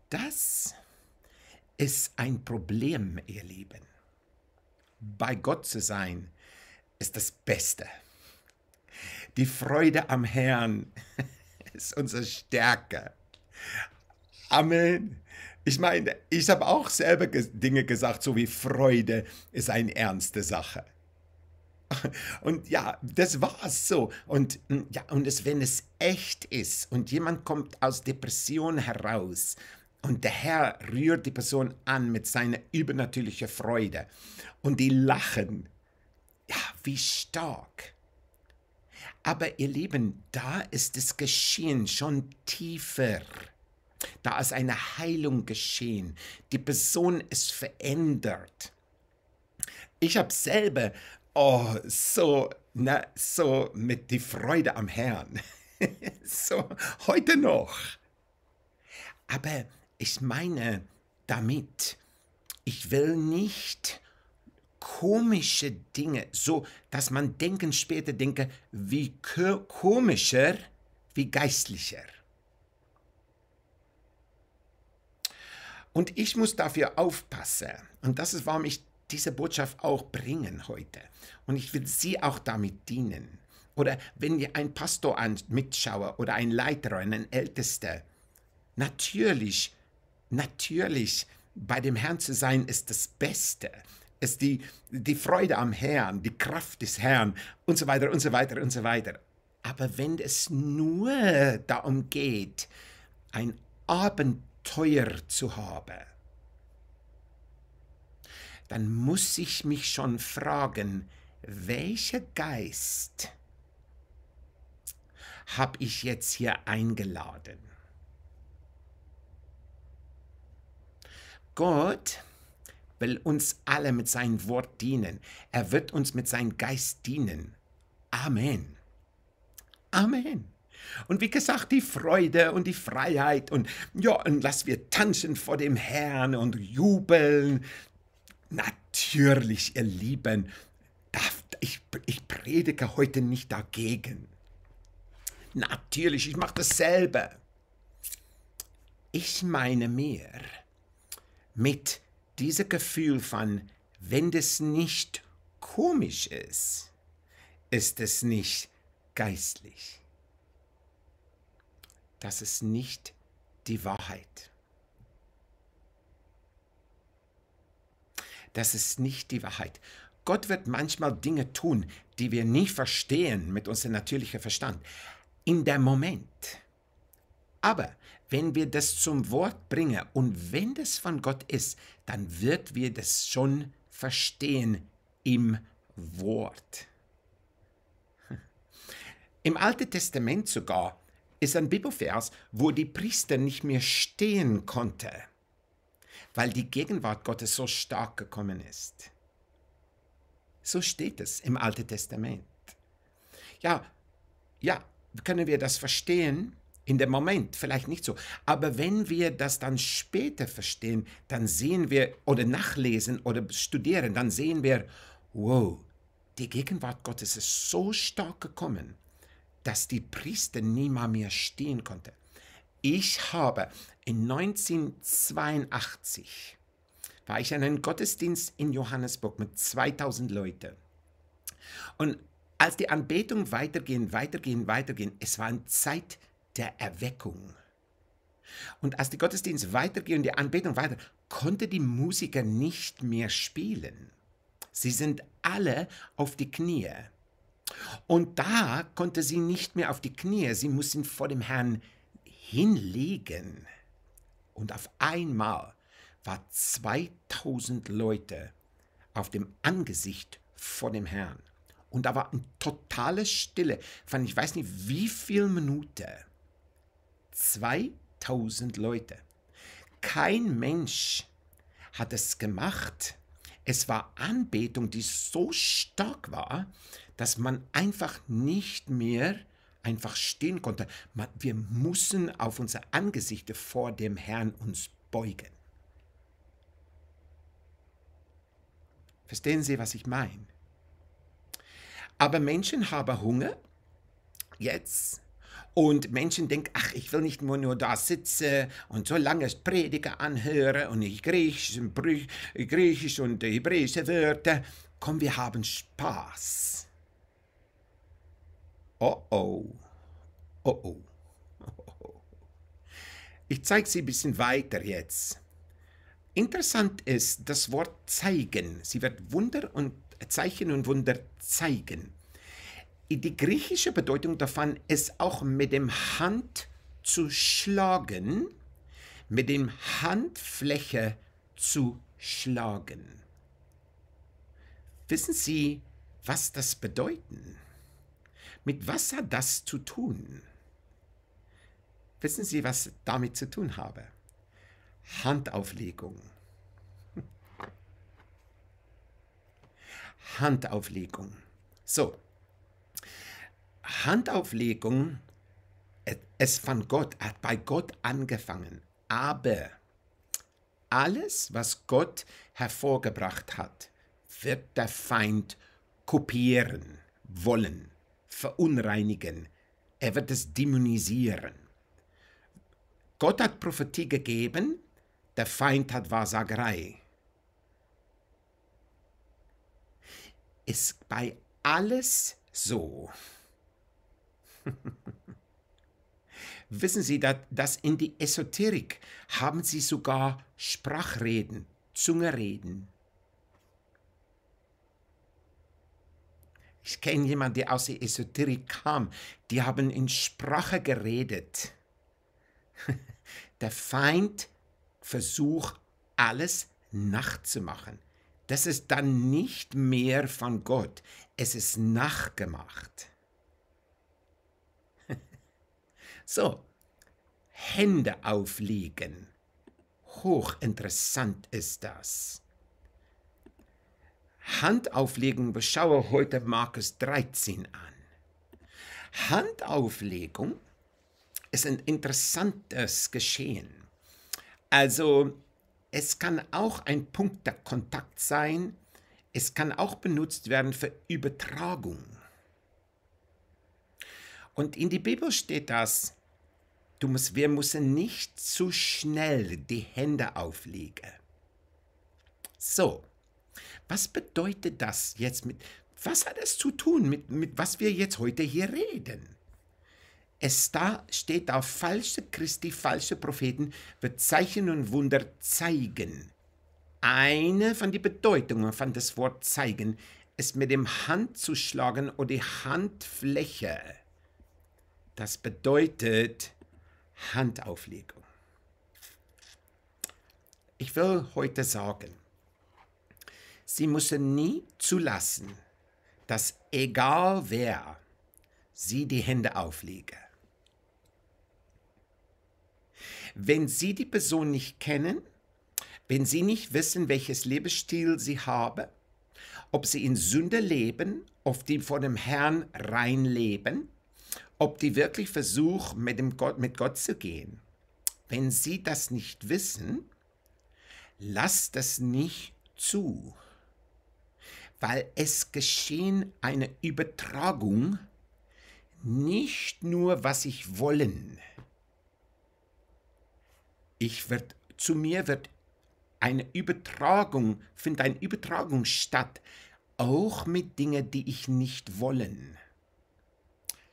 Das ist ein Problem, ihr Lieben. Bei Gott zu sein ist das Beste. Die Freude am Herrn ist unsere Stärke. Amen. Ich meine, ich habe auch selber Dinge gesagt, so wie Freude ist eine ernste Sache. Und ja, das war es so. Und hm, ja, und es, wenn es echt ist und jemand kommt aus Depression heraus und der Herr rührt die Person an mit seiner übernatürlichen Freude und die lachen, ja, wie stark. Aber ihr Lieben, da ist das Geschehen schon tiefer. Da ist eine Heilung geschehen. Die Person ist verändert. Ich habe selber oh, so, na, so mit die Freude am Herrn. so heute noch. Aber ich meine damit, ich will nicht komische Dinge, so dass man denken später denke, wie komischer, wie geistlicher. Und ich muss dafür aufpassen. Und das ist, warum ich diese Botschaft auch bringen heute. Und ich will Sie auch damit dienen. Oder wenn ihr ein Pastor an, mitschauer oder ein Leiter, ein Ältester, natürlich, natürlich bei dem Herrn zu sein ist das Beste. Ist die, die Freude am Herrn, die Kraft des Herrn und so weiter und so weiter und so weiter. Aber wenn es nur darum geht, ein Abenteuer, teuer zu haben, dann muss ich mich schon fragen, welcher Geist habe ich jetzt hier eingeladen? Gott will uns alle mit seinem Wort dienen. Er wird uns mit seinem Geist dienen. Amen. Amen. Und wie gesagt, die Freude und die Freiheit und ja, und lass wir tanzen vor dem Herrn und jubeln. Natürlich, ihr Lieben, darf, ich, ich predige heute nicht dagegen. Natürlich, ich mache dasselbe. Ich meine mehr mit diesem Gefühl von, wenn das nicht komisch ist, ist es nicht geistlich das ist nicht die Wahrheit. Das ist nicht die Wahrheit. Gott wird manchmal Dinge tun, die wir nie verstehen mit unserem natürlichen Verstand. In dem Moment. Aber wenn wir das zum Wort bringen und wenn das von Gott ist, dann wird wir das schon verstehen im Wort. Hm. Im Alten Testament sogar ist ein Bibelvers, wo die Priester nicht mehr stehen konnte, weil die Gegenwart Gottes so stark gekommen ist. So steht es im Alten Testament. Ja, ja, können wir das verstehen? In dem Moment vielleicht nicht so. Aber wenn wir das dann später verstehen, dann sehen wir oder nachlesen oder studieren, dann sehen wir, wow, die Gegenwart Gottes ist so stark gekommen, dass die Priester niemals mehr stehen konnte. Ich habe in 1982 war ich in einem Gottesdienst in Johannesburg mit 2000 Leuten. Und als die Anbetung weitergehen, weitergehen, weitergehen, es war eine Zeit der Erweckung. Und als die Gottesdienst weitergehen, die Anbetung weiter, konnte die Musiker nicht mehr spielen. Sie sind alle auf die Knie. Und da konnte sie nicht mehr auf die Knie, sie mussten vor dem Herrn hinlegen. Und auf einmal war 2000 Leute auf dem Angesicht vor dem Herrn. Und da war eine totale Stille von ich weiß nicht wie viel Minuten. 2000 Leute. Kein Mensch hat es gemacht. Es war Anbetung, die so stark war, dass man einfach nicht mehr einfach stehen konnte. Man, wir müssen auf unsere Angesichter vor dem Herrn uns beugen. Verstehen Sie, was ich meine? Aber Menschen haben Hunger jetzt und Menschen denken, ach, ich will nicht nur, nur da sitzen und so lange Prediger anhöre und ich Griechisch, Griechisch und Hebräische Wörter. Komm, wir haben Spaß. Oh oh. Oh oh. Ich zeige Sie ein bisschen weiter jetzt. Interessant ist das Wort zeigen. Sie wird Wunder und äh, Zeichen und Wunder zeigen. Die griechische Bedeutung davon ist auch mit dem Hand zu schlagen, mit dem Handfläche zu schlagen. Wissen Sie, was das bedeutet? Mit was hat das zu tun? Wissen Sie, was damit zu tun habe? Handauflegung. Handauflegung. So. Handauflegung, es von Gott, hat bei Gott angefangen. Aber alles, was Gott hervorgebracht hat, wird der Feind kopieren wollen verunreinigen, er wird es dämonisieren. Gott hat Prophetie gegeben, der Feind hat Wahrsagerei. Ist bei alles so. Wissen Sie, dass in die Esoterik haben sie sogar Sprachreden, Zungereden. Ich kenne jemanden, der aus der Esoterik kam. Die haben in Sprache geredet. Der Feind versucht, alles nachzumachen. Das ist dann nicht mehr von Gott. Es ist nachgemacht. So, Hände auflegen. Hochinteressant ist das. Handauflegung beschaue heute Markus 13 an. Handauflegung ist ein interessantes Geschehen. Also es kann auch ein Punkt der Kontakt sein, es kann auch benutzt werden für Übertragung. Und in die Bibel steht das, du musst, wir müssen nicht zu schnell die Hände auflegen. So, was bedeutet das jetzt mit, was hat es zu tun mit, mit was wir jetzt heute hier reden? Es da steht auf falsche Christi, falsche Propheten wird Zeichen und Wunder zeigen. Eine von den Bedeutungen von das Wort zeigen ist mit dem Hand zu schlagen oder die Handfläche. Das bedeutet Handauflegung. Ich will heute sagen, Sie müssen nie zulassen, dass egal wer sie die Hände auflege. Wenn Sie die Person nicht kennen, wenn Sie nicht wissen, welches Lebensstil sie habe, ob sie in Sünde leben, ob die vor dem Herrn rein leben, ob die wirklich versuchen, mit, dem Gott, mit Gott zu gehen. Wenn Sie das nicht wissen, lasst das nicht zu weil es geschehen eine Übertragung, nicht nur was ich wollen. Ich werd, zu mir wird eine Übertragung, findet eine Übertragung statt, auch mit Dingen, die ich nicht wollen.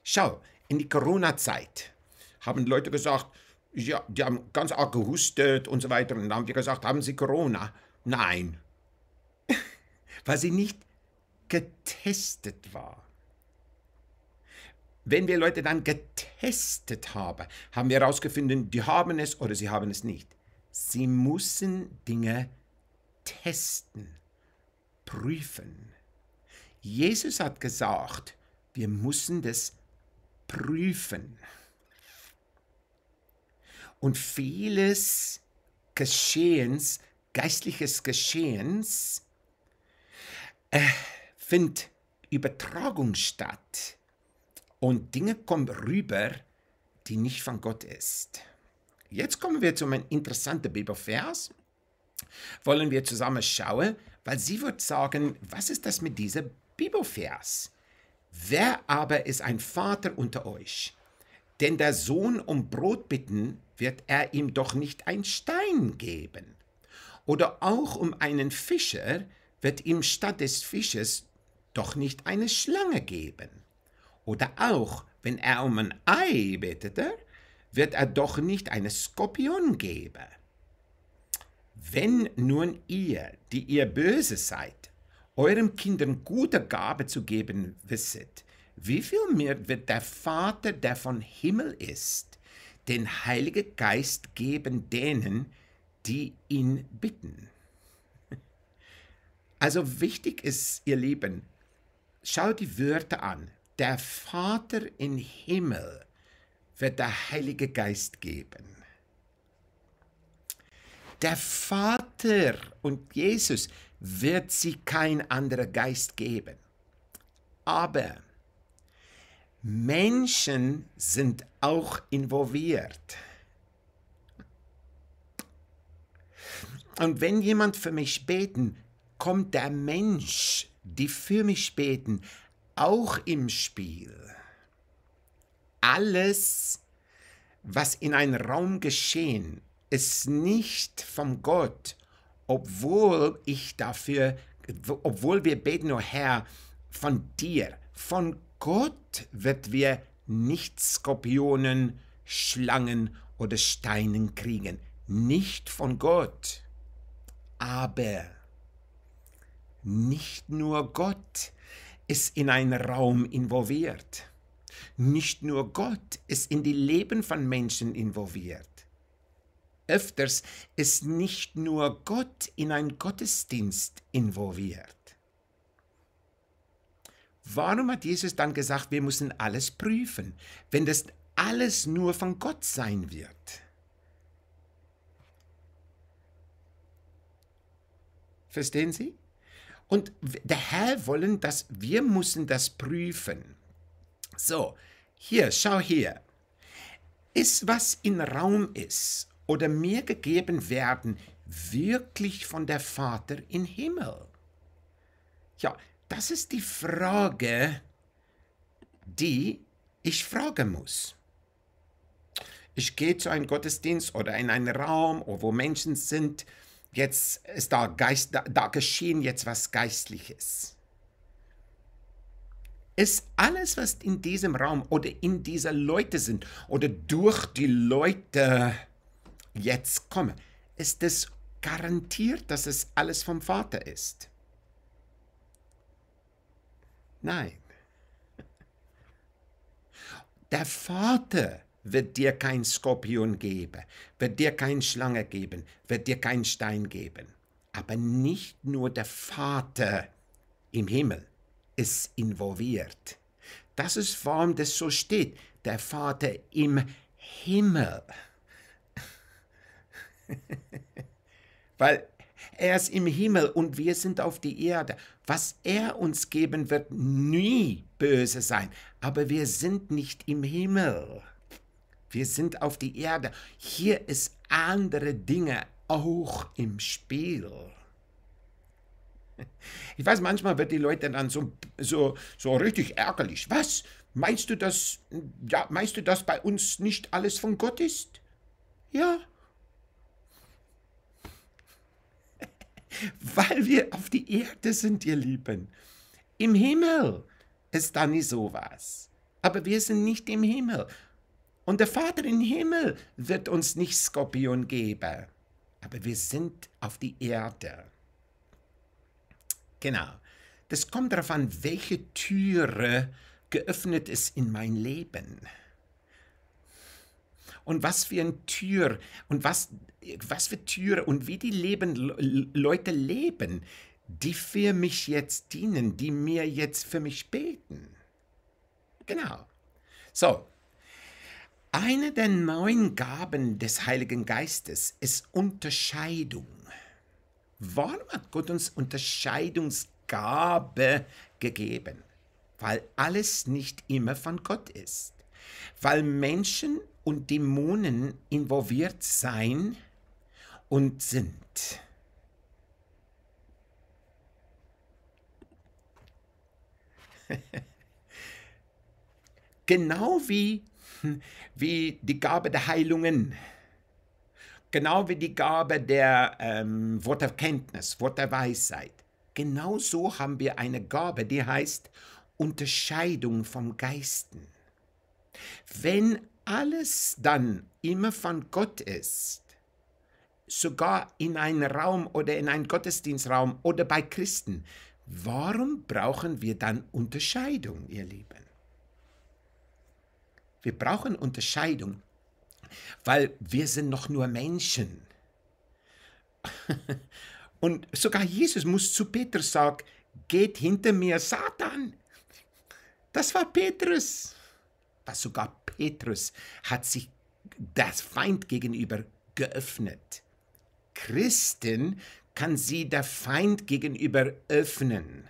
Schau, in die Corona-Zeit haben Leute gesagt, ja, die haben ganz arg gehustet und so weiter. Und dann haben wir gesagt, haben sie Corona? Nein, weil sie nicht getestet war. Wenn wir Leute dann getestet haben, haben wir herausgefunden, die haben es oder sie haben es nicht. Sie müssen Dinge testen, prüfen. Jesus hat gesagt, wir müssen das prüfen. Und vieles Geschehens, geistliches Geschehens, äh, findet Übertragung statt und Dinge kommen rüber, die nicht von Gott ist. Jetzt kommen wir zu einem interessanten Bibelvers. Wollen wir zusammen schauen, weil sie wird sagen, was ist das mit diesem Bibelvers? Wer aber ist ein Vater unter euch? Denn der Sohn um Brot bitten, wird er ihm doch nicht ein Stein geben. Oder auch um einen Fischer, wird ihm statt des Fisches doch nicht eine Schlange geben. Oder auch, wenn er um ein Ei betete, wird er doch nicht einen Skorpion geben. Wenn nun ihr, die ihr böse seid, euren Kindern gute Gabe zu geben wisset, wie viel mehr wird der Vater, der von Himmel ist, den Heiligen Geist geben denen, die ihn bitten. Also wichtig ist, ihr Lieben, schau die Wörter an. Der Vater im Himmel wird der Heilige Geist geben. Der Vater und Jesus wird sie kein anderer Geist geben. Aber Menschen sind auch involviert. Und wenn jemand für mich beten kommt der Mensch, die für mich beten, auch im Spiel. Alles, was in einem Raum geschehen, ist nicht vom Gott, obwohl ich dafür, obwohl wir beten, o oh Herr, von dir, von Gott wird wir nicht Skorpionen, Schlangen oder Steinen kriegen, nicht von Gott. Aber nicht nur Gott ist in einen Raum involviert. Nicht nur Gott ist in die Leben von Menschen involviert. Öfters ist nicht nur Gott in einen Gottesdienst involviert. Warum hat Jesus dann gesagt, wir müssen alles prüfen, wenn das alles nur von Gott sein wird? Verstehen Sie? Und der Herr wollen dass wir müssen das prüfen. So, hier, schau hier. Ist, was in Raum ist oder mir gegeben werden, wirklich von der Vater im Himmel? Ja, das ist die Frage, die ich fragen muss. Ich gehe zu einem Gottesdienst oder in einen Raum, wo Menschen sind Jetzt ist da, Geist, da, da geschehen jetzt was Geistliches. Ist alles, was in diesem Raum oder in dieser Leute sind oder durch die Leute jetzt kommen, ist es garantiert, dass es alles vom Vater ist? Nein. Der Vater wird dir kein Skorpion geben, wird dir kein Schlange geben, wird dir kein Stein geben. Aber nicht nur der Vater im Himmel ist involviert. Das ist, warum das so steht. Der Vater im Himmel. Weil er ist im Himmel und wir sind auf der Erde. Was er uns geben wird, nie böse sein. Aber wir sind nicht im Himmel. Wir sind auf die Erde. Hier ist andere Dinge auch im Spiel. Ich weiß, manchmal wird die Leute dann so, so, so richtig ärgerlich. Was? Meinst du, dass, ja, meinst du, dass bei uns nicht alles von Gott ist? Ja. Weil wir auf die Erde sind, ihr Lieben. Im Himmel ist da nie sowas. Aber wir sind nicht im Himmel. Und der Vater im Himmel wird uns nicht Skorpion geben. Aber wir sind auf die Erde. Genau. Das kommt darauf an, welche Türe geöffnet ist in mein Leben. Und was für eine Tür und was, was für Türe und wie die leben, Leute leben, die für mich jetzt dienen, die mir jetzt für mich beten. Genau. So, eine der neun Gaben des Heiligen Geistes ist Unterscheidung. Warum hat Gott uns Unterscheidungsgabe gegeben? Weil alles nicht immer von Gott ist. Weil Menschen und Dämonen involviert sein und sind. genau wie wie die Gabe der Heilungen, genau wie die Gabe der ähm, Worterkenntnis, Worterweisheit. Genauso haben wir eine Gabe, die heißt Unterscheidung vom Geisten. Wenn alles dann immer von Gott ist, sogar in einem Raum oder in einem Gottesdienstraum oder bei Christen, warum brauchen wir dann Unterscheidung, ihr Lieben? Wir brauchen Unterscheidung, weil wir sind noch nur Menschen. Und sogar Jesus muss zu Petrus sagen, geht hinter mir Satan. Das war Petrus. Was sogar Petrus hat sich das Feind gegenüber geöffnet. Christen kann sie der Feind gegenüber öffnen.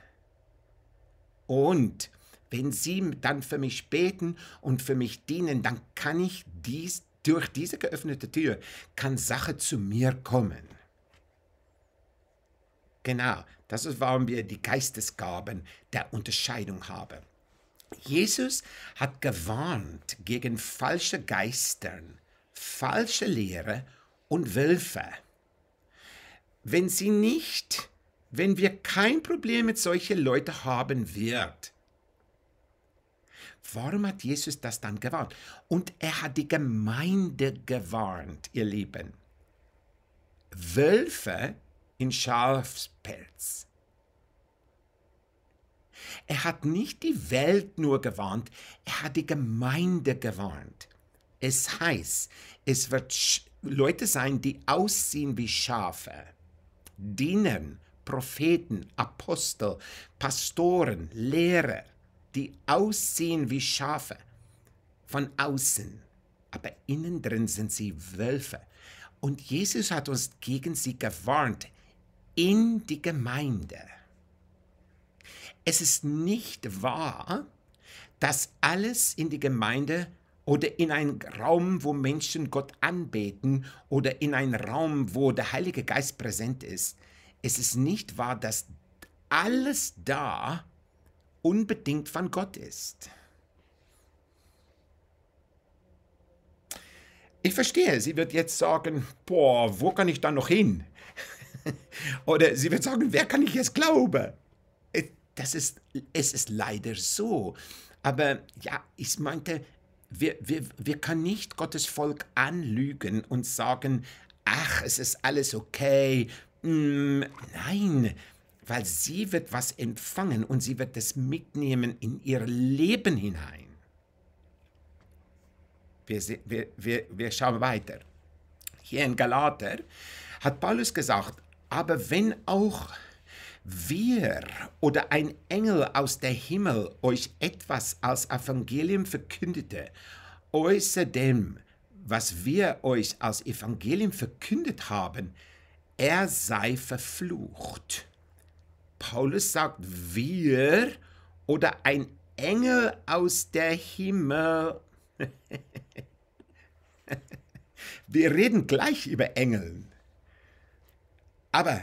Und wenn Sie dann für mich beten und für mich dienen, dann kann ich dies, durch diese geöffnete Tür, kann Sache zu mir kommen. Genau, das ist, warum wir die Geistesgaben der Unterscheidung haben. Jesus hat gewarnt gegen falsche Geistern, falsche Lehre und Wölfe. Wenn sie nicht, wenn wir kein Problem mit solchen Leuten haben wird, Warum hat Jesus das dann gewarnt? Und er hat die Gemeinde gewarnt, ihr Lieben. Wölfe in Schafspelz. Er hat nicht die Welt nur gewarnt, er hat die Gemeinde gewarnt. Es heißt, es wird Leute sein, die aussehen wie Schafe, dienen, Propheten, Apostel, Pastoren, Lehrer, die aussehen wie Schafe von außen, aber innen drin sind sie Wölfe. Und Jesus hat uns gegen sie gewarnt in die Gemeinde. Es ist nicht wahr, dass alles in die Gemeinde oder in einen Raum, wo Menschen Gott anbeten oder in einen Raum, wo der Heilige Geist präsent ist, es ist nicht wahr, dass alles da unbedingt von Gott ist. Ich verstehe, sie wird jetzt sagen, boah, wo kann ich da noch hin? Oder sie wird sagen, wer kann ich jetzt glauben? Äh, das ist, es ist leider so. Aber ja, ich meinte, wir, wir, wir können nicht Gottes Volk anlügen und sagen, ach, es ist alles okay. Mm, nein, Nein, weil sie wird was empfangen und sie wird es mitnehmen in ihr Leben hinein. Wir, wir, wir, wir schauen weiter. Hier in Galater hat Paulus gesagt, aber wenn auch wir oder ein Engel aus der Himmel euch etwas als Evangelium verkündete, außer dem, was wir euch als Evangelium verkündet haben, er sei verflucht. Paulus sagt wir oder ein Engel aus der Himmel. Wir reden gleich über Engeln. Aber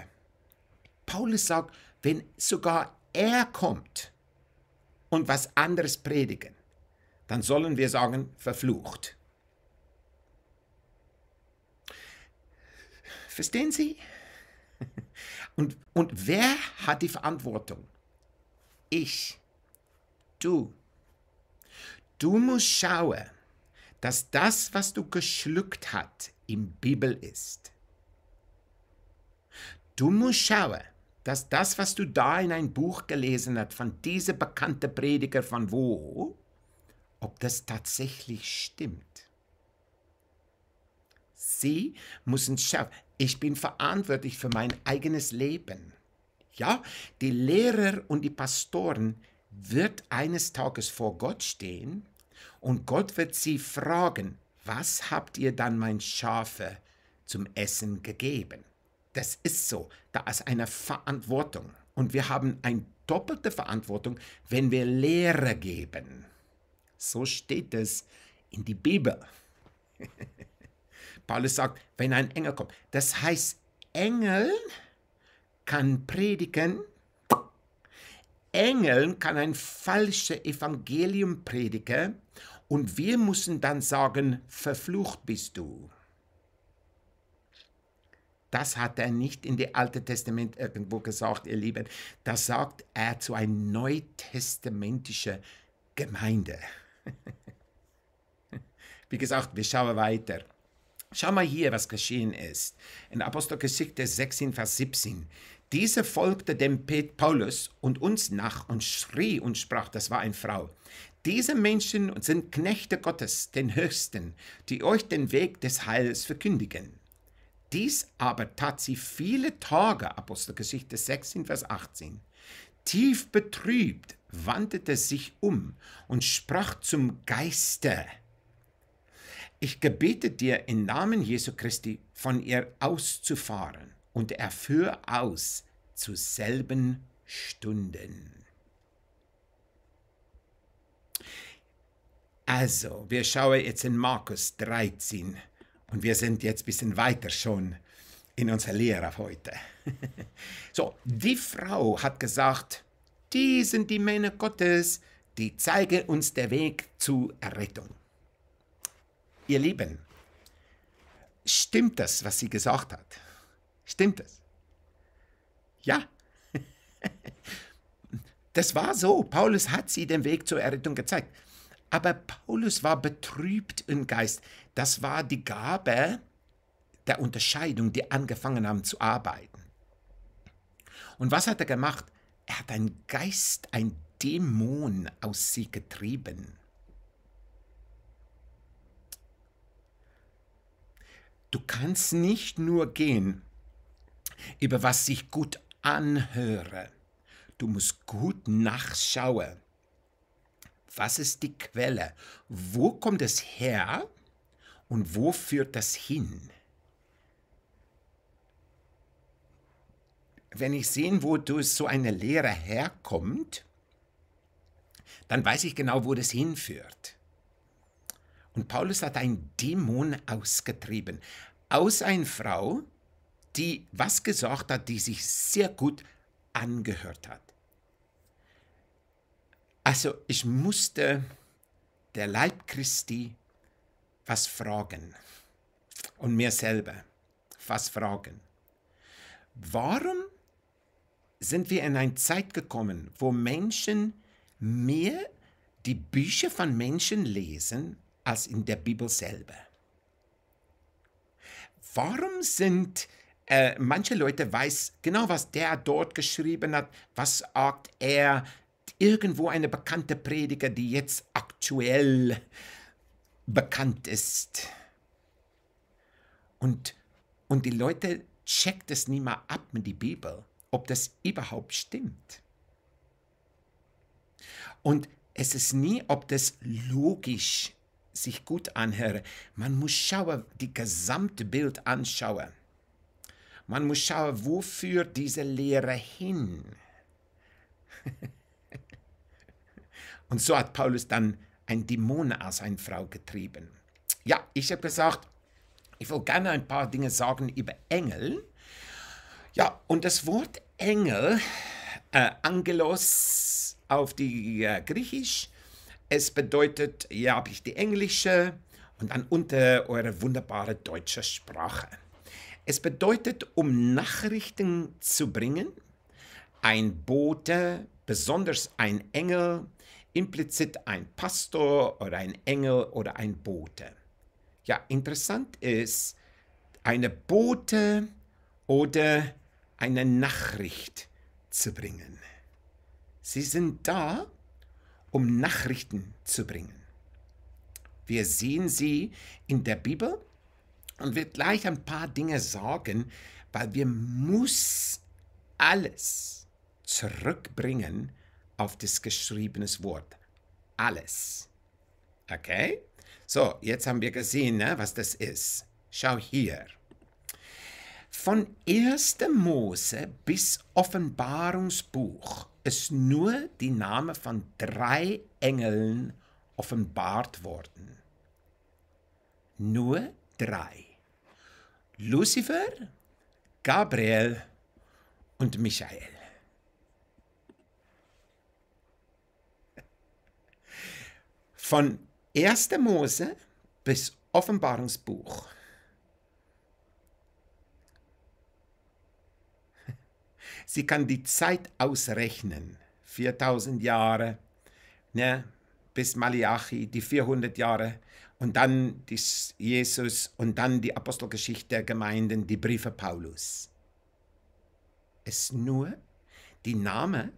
Paulus sagt, wenn sogar er kommt und was anderes predigen, dann sollen wir sagen, verflucht. Verstehen Sie? Und, und wer hat die Verantwortung? Ich. Du. Du musst schauen, dass das, was du geschluckt hat, im Bibel ist. Du musst schauen, dass das, was du da in ein Buch gelesen hast von diesem bekannten Prediger von wo, ob das tatsächlich stimmt. Sie müssen schauen. Ich bin verantwortlich für mein eigenes Leben. Ja, die Lehrer und die Pastoren wird eines Tages vor Gott stehen und Gott wird sie fragen, was habt ihr dann mein Schafe zum Essen gegeben? Das ist so, da ist eine Verantwortung und wir haben eine doppelte Verantwortung, wenn wir Lehre geben. So steht es in die Bibel. Paulus sagt, wenn ein Engel kommt. Das heißt, Engel kann predigen, Engel kann ein falsches Evangelium predigen und wir müssen dann sagen, verflucht bist du. Das hat er nicht in dem Alten Testament irgendwo gesagt, ihr Lieben. Das sagt er zu einer neutestamentischen Gemeinde. Wie gesagt, wir schauen weiter. Schau mal hier, was geschehen ist. In Apostelgeschichte 16, Vers 17. Diese folgte dem Paulus und uns nach und schrie und sprach, das war eine Frau. Diese Menschen sind Knechte Gottes, den Höchsten, die euch den Weg des Heils verkündigen. Dies aber tat sie viele Tage, Apostelgeschichte 16, Vers 18. Tief betrübt wandte sie sich um und sprach zum Geiste ich gebiete dir im Namen Jesu Christi, von ihr auszufahren. Und erführe aus zu selben Stunden. Also, wir schauen jetzt in Markus 13 und wir sind jetzt ein bisschen weiter schon in unserer Lehre heute. so, die Frau hat gesagt, die sind die Männer Gottes, die zeigen uns den Weg zur Errettung. Ihr Lieben, stimmt das, was sie gesagt hat? Stimmt das? Ja. Das war so. Paulus hat sie den Weg zur Errettung gezeigt. Aber Paulus war betrübt im Geist. Das war die Gabe der Unterscheidung, die angefangen haben zu arbeiten. Und was hat er gemacht? Er hat einen Geist, ein Dämon aus sie getrieben. Du kannst nicht nur gehen über was sich gut anhöre. Du musst gut nachschauen. Was ist die Quelle? Wo kommt es her und wo führt das hin? Wenn ich sehe, wo durch so eine Lehre herkommt, dann weiß ich genau, wo das hinführt. Und Paulus hat einen Dämon ausgetrieben aus einer Frau, die was gesagt hat, die sich sehr gut angehört hat. Also ich musste der Leib Christi was fragen und mir selber was fragen. Warum sind wir in eine Zeit gekommen, wo Menschen mehr die Bücher von Menschen lesen als in der Bibel selber. Warum sind äh, manche Leute weiß genau, was der dort geschrieben hat, was sagt er, irgendwo eine bekannte Prediger, die jetzt aktuell bekannt ist. Und, und die Leute checkt es nie mal ab mit der Bibel, ob das überhaupt stimmt. Und es ist nie, ob das logisch sich gut anhören. Man muss schauen, die gesamte Bild anschauen. Man muss schauen, wofür diese Lehre hin. Und so hat Paulus dann ein Dämon aus einer Frau getrieben. Ja, ich habe gesagt, ich will gerne ein paar Dinge sagen über Engel. Ja, und das Wort Engel, äh, Angelos auf die äh, Griechisch, es bedeutet, hier habe ich die englische und dann unter eure wunderbare deutsche Sprache. Es bedeutet, um Nachrichten zu bringen, ein Bote, besonders ein Engel, implizit ein Pastor oder ein Engel oder ein Bote. Ja, interessant ist, eine Bote oder eine Nachricht zu bringen. Sie sind da, um Nachrichten zu bringen. Wir sehen sie in der Bibel und wir gleich ein paar Dinge sagen, weil wir muss alles zurückbringen auf das geschriebene Wort. Alles. Okay? So, jetzt haben wir gesehen, ne, was das ist. Schau hier. Von 1. Mose bis Offenbarungsbuch ist nur die Name von drei Engeln offenbart worden. Nur drei. Lucifer, Gabriel und Michael. Von 1. Mose bis Offenbarungsbuch Sie kann die Zeit ausrechnen. 4000 Jahre, ne, bis Malachi, die 400 Jahre und dann Jesus und dann die Apostelgeschichte der Gemeinden, die Briefe Paulus. Es nur die Namen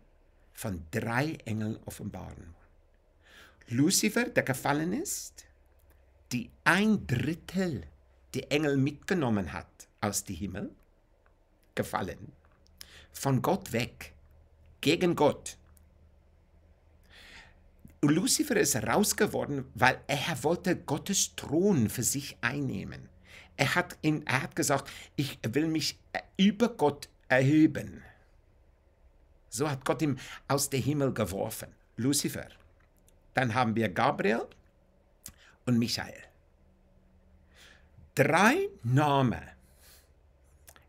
von drei Engeln offenbaren. Lucifer, der gefallen ist, die ein Drittel die Engel mitgenommen hat aus dem Himmel, gefallen von Gott weg, gegen Gott. Lucifer ist rausgeworden, weil er wollte Gottes Thron für sich einnehmen. Er hat, ihn, er hat gesagt, ich will mich äh, über Gott erheben. So hat Gott ihm aus dem Himmel geworfen, Lucifer. Dann haben wir Gabriel und Michael. Drei Namen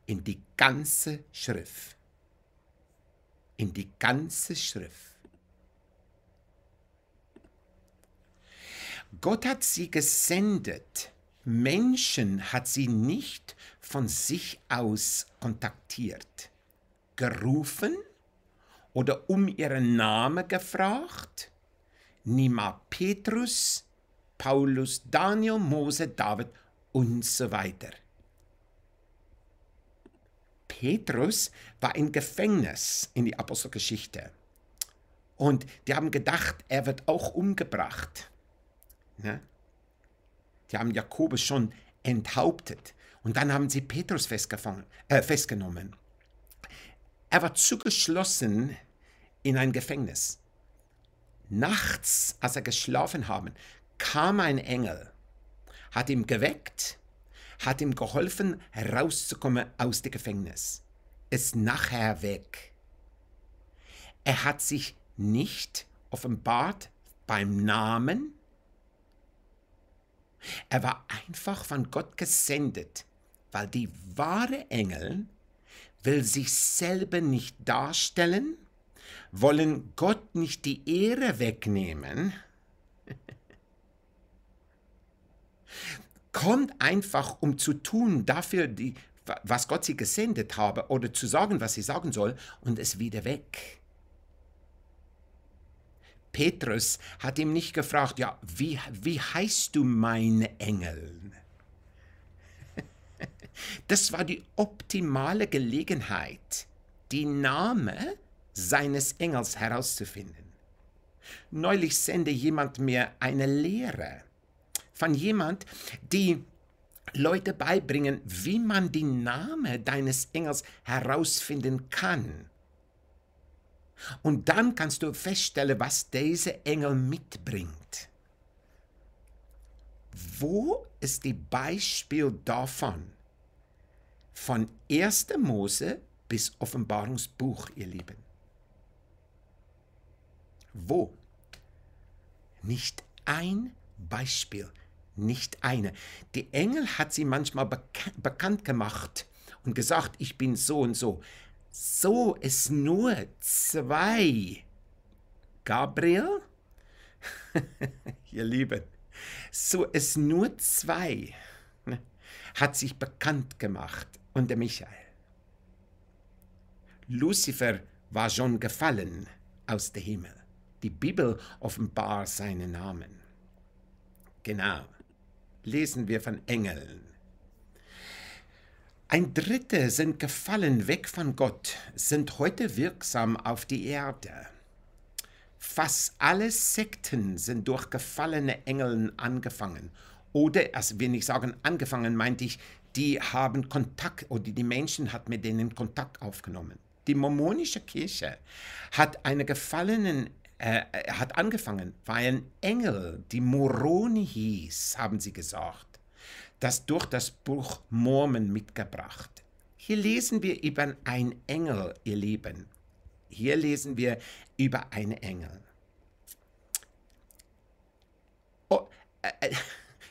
in die ganze Schrift in die ganze Schrift. Gott hat sie gesendet, Menschen hat sie nicht von sich aus kontaktiert, gerufen oder um ihren Namen gefragt. Nima Petrus, Paulus, Daniel, Mose, David und so weiter. Petrus war im Gefängnis in die Apostelgeschichte. Und die haben gedacht, er wird auch umgebracht. Ne? Die haben Jakobus schon enthauptet. Und dann haben sie Petrus äh, festgenommen. Er war zugeschlossen in ein Gefängnis. Nachts, als er geschlafen haben, kam ein Engel, hat ihn geweckt hat ihm geholfen, herauszukommen aus dem Gefängnis. Es nachher weg. Er hat sich nicht offenbart beim Namen. Er war einfach von Gott gesendet, weil die wahre Engel will sich selber nicht darstellen, wollen Gott nicht die Ehre wegnehmen. kommt einfach, um zu tun, dafür, die, was Gott sie gesendet habe oder zu sagen, was sie sagen soll, und ist wieder weg. Petrus hat ihm nicht gefragt, ja, wie, wie heißt du mein Engel? Das war die optimale Gelegenheit, die Name seines Engels herauszufinden. Neulich sende jemand mir eine Lehre von jemand, die Leute beibringen, wie man den Namen deines Engels herausfinden kann. Und dann kannst du feststellen, was dieser Engel mitbringt. Wo ist die Beispiel davon? Von 1. Mose bis Offenbarungsbuch, ihr Lieben. Wo? Nicht ein Beispiel nicht eine. Die Engel hat sie manchmal bekan bekannt gemacht und gesagt, ich bin so und so. So es nur zwei. Gabriel? Ihr Lieben, so es nur zwei hat sich bekannt gemacht und der Michael. Lucifer war schon gefallen aus dem Himmel. Die Bibel offenbar seinen Namen. Genau lesen wir von Engeln. Ein Dritter sind gefallen weg von Gott, sind heute wirksam auf die Erde. Fast alle Sekten sind durch gefallene Engeln angefangen. Oder, also wenn ich sagen angefangen, meinte ich, die haben Kontakt oder die Menschen hat mit denen Kontakt aufgenommen. Die mormonische Kirche hat einen gefallenen äh, er hat angefangen, weil ein Engel, die Moroni hieß, haben sie gesagt, das durch das Buch Mormon mitgebracht. Hier lesen wir über einen Engel, ihr Lieben. Hier lesen wir über einen Engel. Oh, äh, äh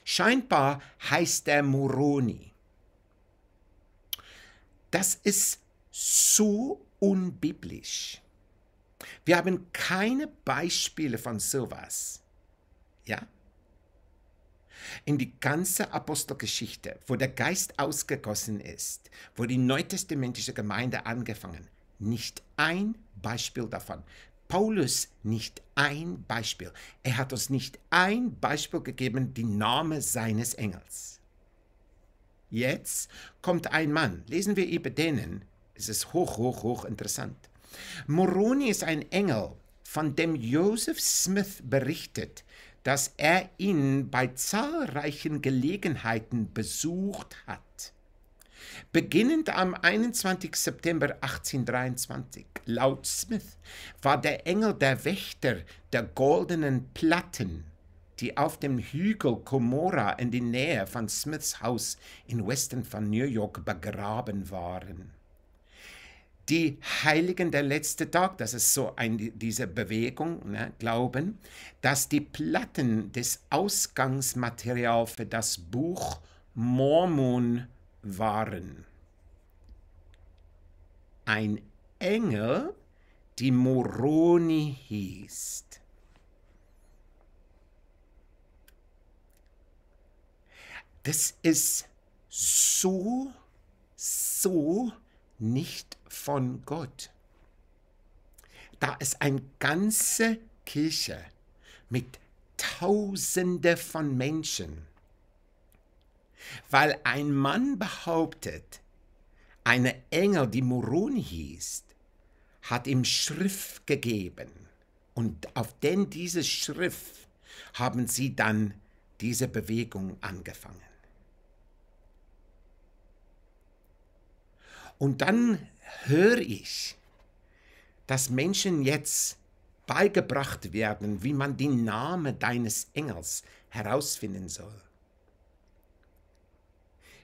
scheinbar heißt er Moroni. Das ist so unbiblisch. Wir haben keine Beispiele von sowas. Ja? In die ganze Apostelgeschichte, wo der Geist ausgegossen ist, wo die neutestamentische Gemeinde angefangen, nicht ein Beispiel davon. Paulus nicht ein Beispiel. Er hat uns nicht ein Beispiel gegeben, die Name seines Engels. Jetzt kommt ein Mann, lesen wir über denen, es ist hoch, hoch, hoch interessant. Moroni ist ein Engel, von dem Joseph Smith berichtet, dass er ihn bei zahlreichen Gelegenheiten besucht hat. Beginnend am 21. September 1823, laut Smith, war der Engel der Wächter der goldenen Platten, die auf dem Hügel Comora in die Nähe von Smiths Haus in Westen von New York begraben waren die heiligen der letzte Tag, das ist so ein, diese Bewegung, ne, glauben, dass die Platten des Ausgangsmaterial für das Buch Mormon waren. Ein Engel, die Moroni hieß. Das ist so, so nicht von Gott. Da ist eine ganze Kirche mit Tausende von Menschen. Weil ein Mann behauptet, eine Engel, die Moroni hieß, hat ihm Schrift gegeben. Und auf denn diese Schrift haben sie dann diese Bewegung angefangen. Und dann höre ich, dass Menschen jetzt beigebracht werden, wie man den Namen deines Engels herausfinden soll.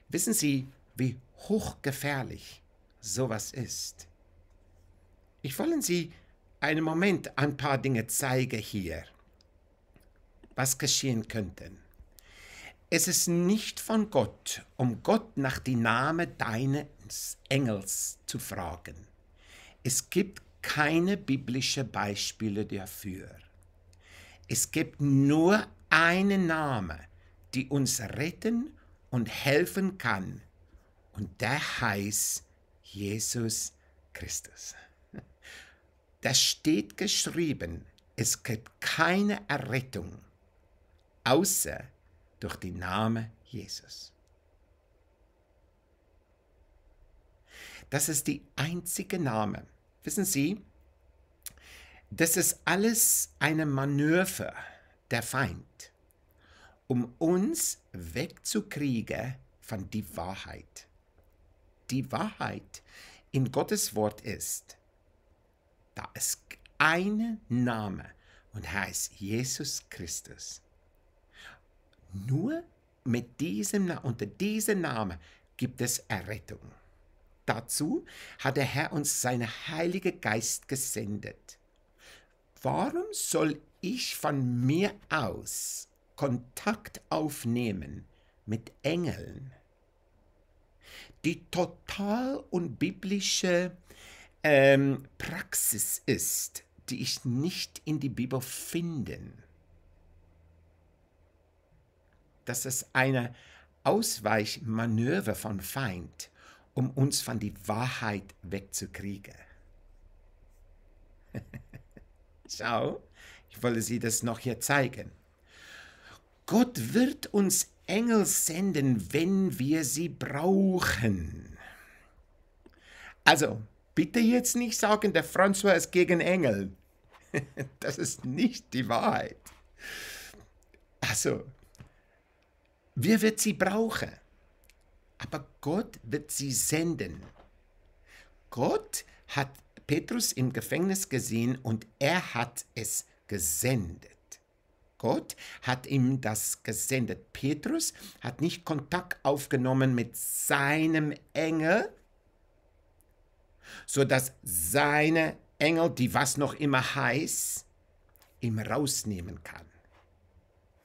Wissen Sie, wie hochgefährlich sowas ist? Ich wollen Sie einen Moment ein paar Dinge zeigen hier, was geschehen könnten. Es ist nicht von Gott, um Gott nach dem Namen deines Engels zu fragen. Es gibt keine biblischen Beispiele dafür. Es gibt nur einen Namen, die uns retten und helfen kann. Und der heißt Jesus Christus. Da steht geschrieben, es gibt keine Errettung, außer durch den Namen Jesus. Das ist die einzige Name. Wissen Sie, das ist alles eine Manöver der Feind, um uns wegzukriegen von die Wahrheit. Die Wahrheit in Gottes Wort ist, da ist ein Name und heißt Jesus Christus. Nur mit diesem, unter diesem Namen gibt es Errettung. Dazu hat der Herr uns seinen Heiligen Geist gesendet. Warum soll ich von mir aus Kontakt aufnehmen mit Engeln? Die total unbiblische ähm, Praxis ist, die ich nicht in die Bibel finden dass es eine Ausweichmanöver von Feind, um uns von die Wahrheit wegzukriegen. Schau, ich wollte Sie das noch hier zeigen. Gott wird uns Engel senden, wenn wir sie brauchen. Also, bitte jetzt nicht sagen, der François ist gegen Engel. Das ist nicht die Wahrheit. Also, wir wird sie brauchen, aber Gott wird sie senden. Gott hat Petrus im Gefängnis gesehen und er hat es gesendet. Gott hat ihm das gesendet. Petrus hat nicht Kontakt aufgenommen mit seinem Engel, sodass seine Engel, die was noch immer heißt, ihm rausnehmen kann.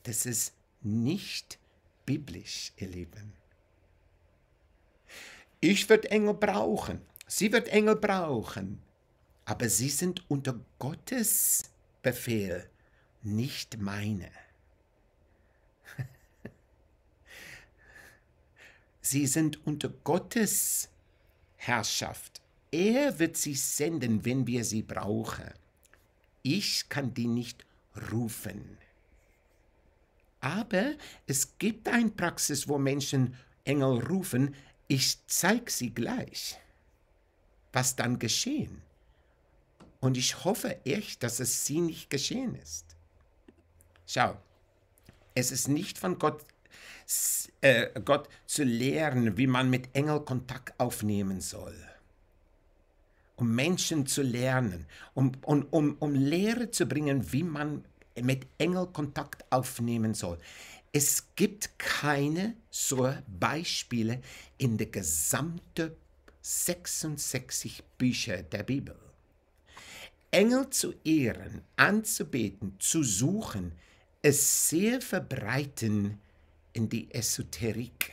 Das ist nicht möglich biblisch, ihr Lieben. Ich werde Engel brauchen, sie wird Engel brauchen, aber sie sind unter Gottes Befehl, nicht meine. sie sind unter Gottes Herrschaft. Er wird sie senden, wenn wir sie brauchen. Ich kann die nicht rufen. Aber es gibt eine Praxis, wo Menschen Engel rufen, ich zeig sie gleich, was dann geschehen. Und ich hoffe echt, dass es sie nicht geschehen ist. Schau, es ist nicht von Gott, äh, Gott zu lehren, wie man mit Engel Kontakt aufnehmen soll. Um Menschen zu lernen, um, um, um, um Lehre zu bringen, wie man mit Engel Kontakt aufnehmen soll. Es gibt keine so Beispiele in der gesamten 66 Bücher der Bibel. Engel zu ehren, anzubeten, zu suchen, ist sehr verbreiten in die Esoterik.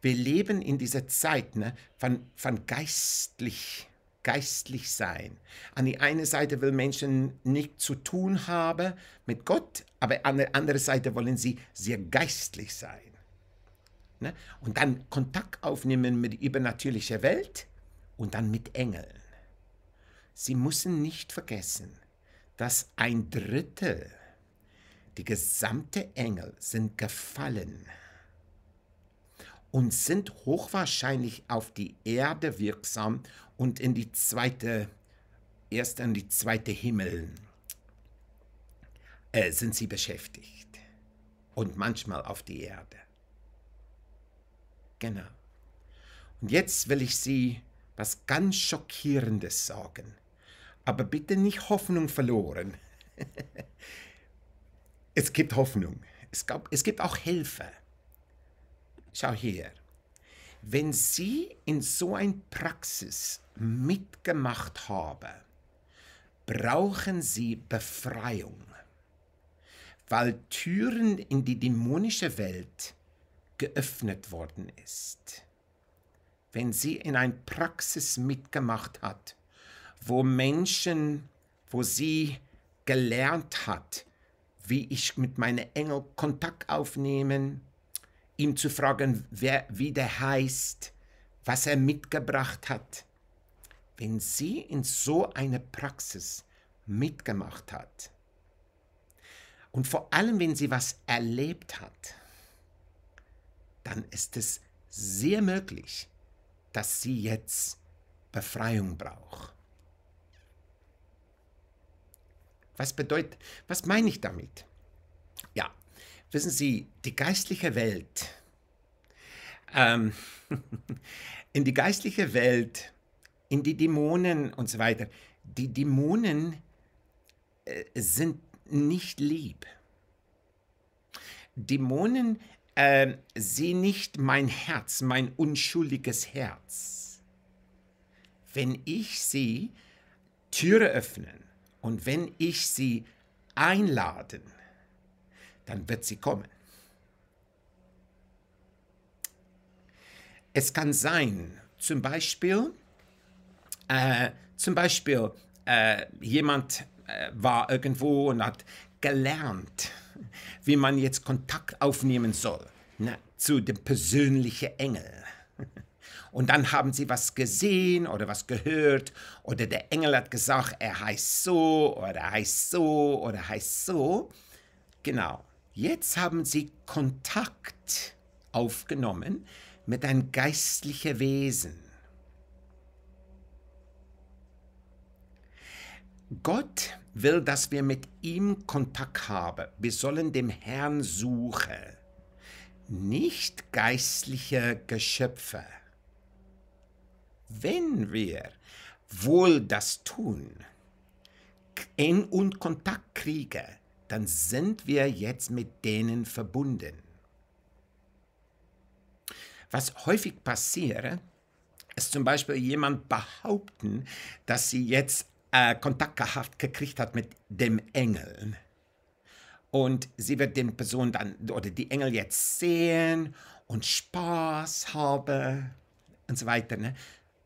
Wir leben in dieser Zeit ne, von, von geistlich geistlich sein. An die eine Seite will Menschen nichts zu tun haben mit Gott, aber an der anderen Seite wollen sie sehr geistlich sein. Ne? Und dann Kontakt aufnehmen mit übernatürlicher Welt und dann mit Engeln. Sie müssen nicht vergessen, dass ein Drittel, die gesamte Engel sind gefallen und sind hochwahrscheinlich auf die Erde wirksam und in die zweite, erst in die zweite Himmel äh, sind sie beschäftigt und manchmal auf die Erde. Genau. Und jetzt will ich Sie was ganz Schockierendes sagen. Aber bitte nicht Hoffnung verloren. es gibt Hoffnung. Es, gab, es gibt auch Hilfe schau her, wenn Sie in so ein Praxis mitgemacht haben, brauchen Sie Befreiung, weil Türen in die dämonische Welt geöffnet worden ist. Wenn Sie in ein Praxis mitgemacht hat, wo Menschen, wo sie gelernt hat, wie ich mit meinen Engeln Kontakt aufnehmen, ihm zu fragen, wer, wie der heißt, was er mitgebracht hat. Wenn sie in so einer Praxis mitgemacht hat und vor allem, wenn sie was erlebt hat, dann ist es sehr möglich, dass sie jetzt Befreiung braucht. Was bedeutet, was meine ich damit? Wissen Sie, die geistliche Welt, ähm, in die geistliche Welt, in die Dämonen und so weiter, die Dämonen äh, sind nicht lieb. Dämonen äh, sehen nicht mein Herz, mein unschuldiges Herz. Wenn ich sie Türe öffnen und wenn ich sie einladen, dann wird sie kommen. Es kann sein, zum Beispiel, äh, zum Beispiel äh, jemand äh, war irgendwo und hat gelernt, wie man jetzt Kontakt aufnehmen soll na, ne, zu dem persönlichen Engel. Und dann haben sie was gesehen oder was gehört oder der Engel hat gesagt, er heißt so oder heißt so oder heißt so. Genau. Jetzt haben sie Kontakt aufgenommen mit einem geistlichen Wesen. Gott will, dass wir mit ihm Kontakt haben. Wir sollen dem Herrn suchen, nicht geistliche Geschöpfe. Wenn wir wohl das tun, in und Kontakt kriegen, dann sind wir jetzt mit denen verbunden. Was häufig passiert, ist zum Beispiel jemand behaupten, dass sie jetzt äh, Kontakt gehabt gekriegt hat mit dem Engel. Und sie wird den Person dann oder die Engel jetzt sehen und Spaß haben und so weiter. Ne?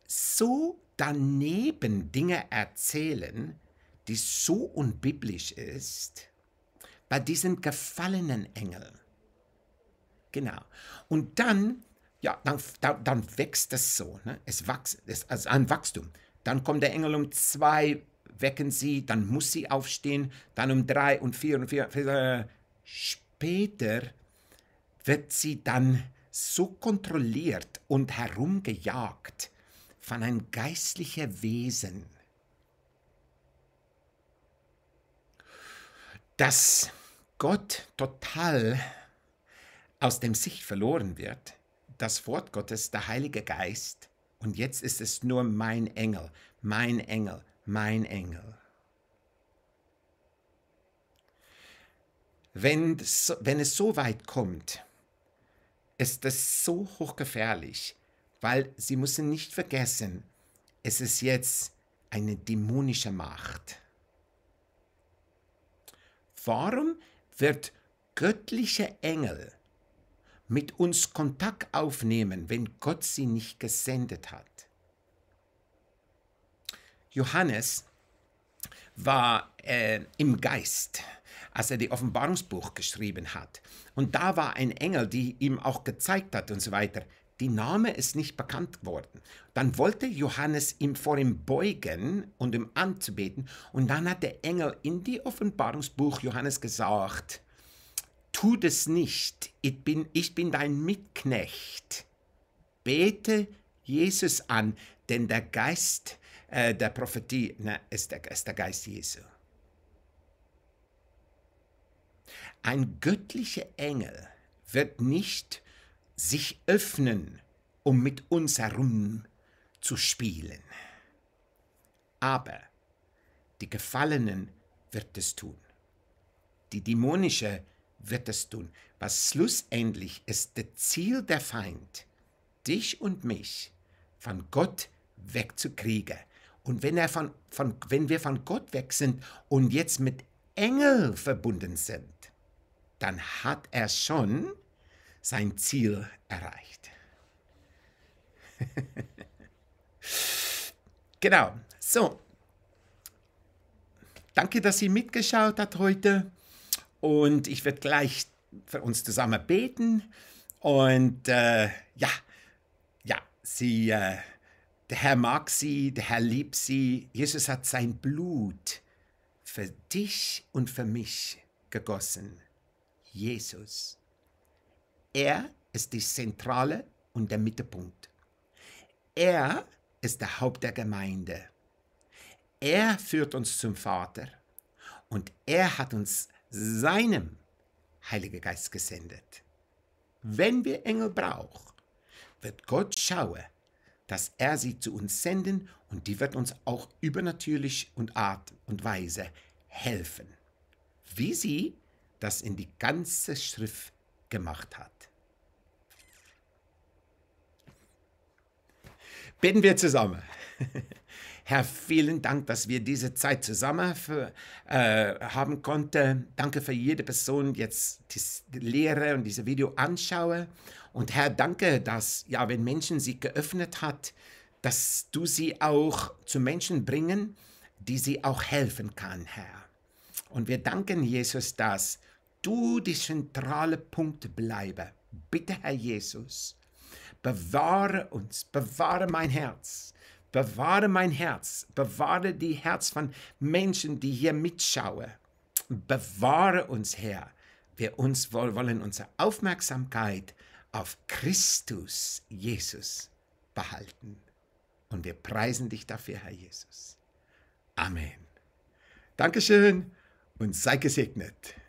So daneben Dinge erzählen, die so unbiblisch ist, bei diesen gefallenen Engeln. Genau. Und dann, ja, dann, dann wächst das so. Ne? Es wächst, es, also ein Wachstum. Dann kommt der Engel um zwei, wecken sie, dann muss sie aufstehen, dann um drei und vier und vier. vier äh, später wird sie dann so kontrolliert und herumgejagt von einem geistlichen Wesen, dass Gott total aus dem Sicht verloren wird, das Wort Gottes, der Heilige Geist, und jetzt ist es nur mein Engel, mein Engel, mein Engel. Wenn, wenn es so weit kommt, ist das so hochgefährlich, weil Sie müssen nicht vergessen, es ist jetzt eine dämonische Macht. Warum wird göttliche Engel mit uns Kontakt aufnehmen, wenn Gott sie nicht gesendet hat. Johannes war äh, im Geist, als er die Offenbarungsbuch geschrieben hat. Und da war ein Engel, die ihm auch gezeigt hat und so weiter. Die Name ist nicht bekannt geworden. Dann wollte Johannes ihm vor ihm beugen und ihm anzubeten. Und dann hat der Engel in die Offenbarungsbuch Johannes gesagt, tu das nicht, ich bin, ich bin dein Mitknecht. Bete Jesus an, denn der Geist äh, der Prophetie na, ne, ist, der, ist der Geist Jesu. Ein göttlicher Engel wird nicht sich öffnen, um mit uns herum zu spielen. Aber die Gefallenen wird es tun. Die Dämonische wird es tun. Was schlussendlich ist das Ziel der Feind, dich und mich von Gott wegzukriegen. Und wenn, er von, von, wenn wir von Gott weg sind und jetzt mit Engel verbunden sind, dann hat er schon sein Ziel erreicht. genau, so. Danke, dass ihr mitgeschaut habt heute und ich werde gleich für uns zusammen beten und äh, ja, ja, sie, äh, der Herr mag sie, der Herr liebt sie. Jesus hat sein Blut für dich und für mich gegossen. Jesus. Er ist die Zentrale und der Mittelpunkt. Er ist der Haupt der Gemeinde. Er führt uns zum Vater und er hat uns seinem Heiligen Geist gesendet. Wenn wir Engel brauchen, wird Gott schauen, dass er sie zu uns senden und die wird uns auch übernatürlich und Art und Weise helfen, wie sie das in die ganze Schrift gemacht hat. beten wir zusammen. Herr, vielen Dank, dass wir diese Zeit zusammen für, äh, haben konnten. Danke für jede Person, die jetzt die Lehre und dieses Video anschaue. Und Herr, danke, dass, ja, wenn Menschen sie geöffnet hat, dass du sie auch zu Menschen bringen, die sie auch helfen kann, Herr. Und wir danken Jesus, dass du die zentrale Punkt bleibe. Bitte, Herr Jesus, Bewahre uns, bewahre mein Herz. Bewahre mein Herz, bewahre die Herz von Menschen, die hier mitschauen. Bewahre uns, Herr. Wir uns wollen unsere Aufmerksamkeit auf Christus Jesus behalten. Und wir preisen dich dafür, Herr Jesus. Amen. Dankeschön und sei gesegnet.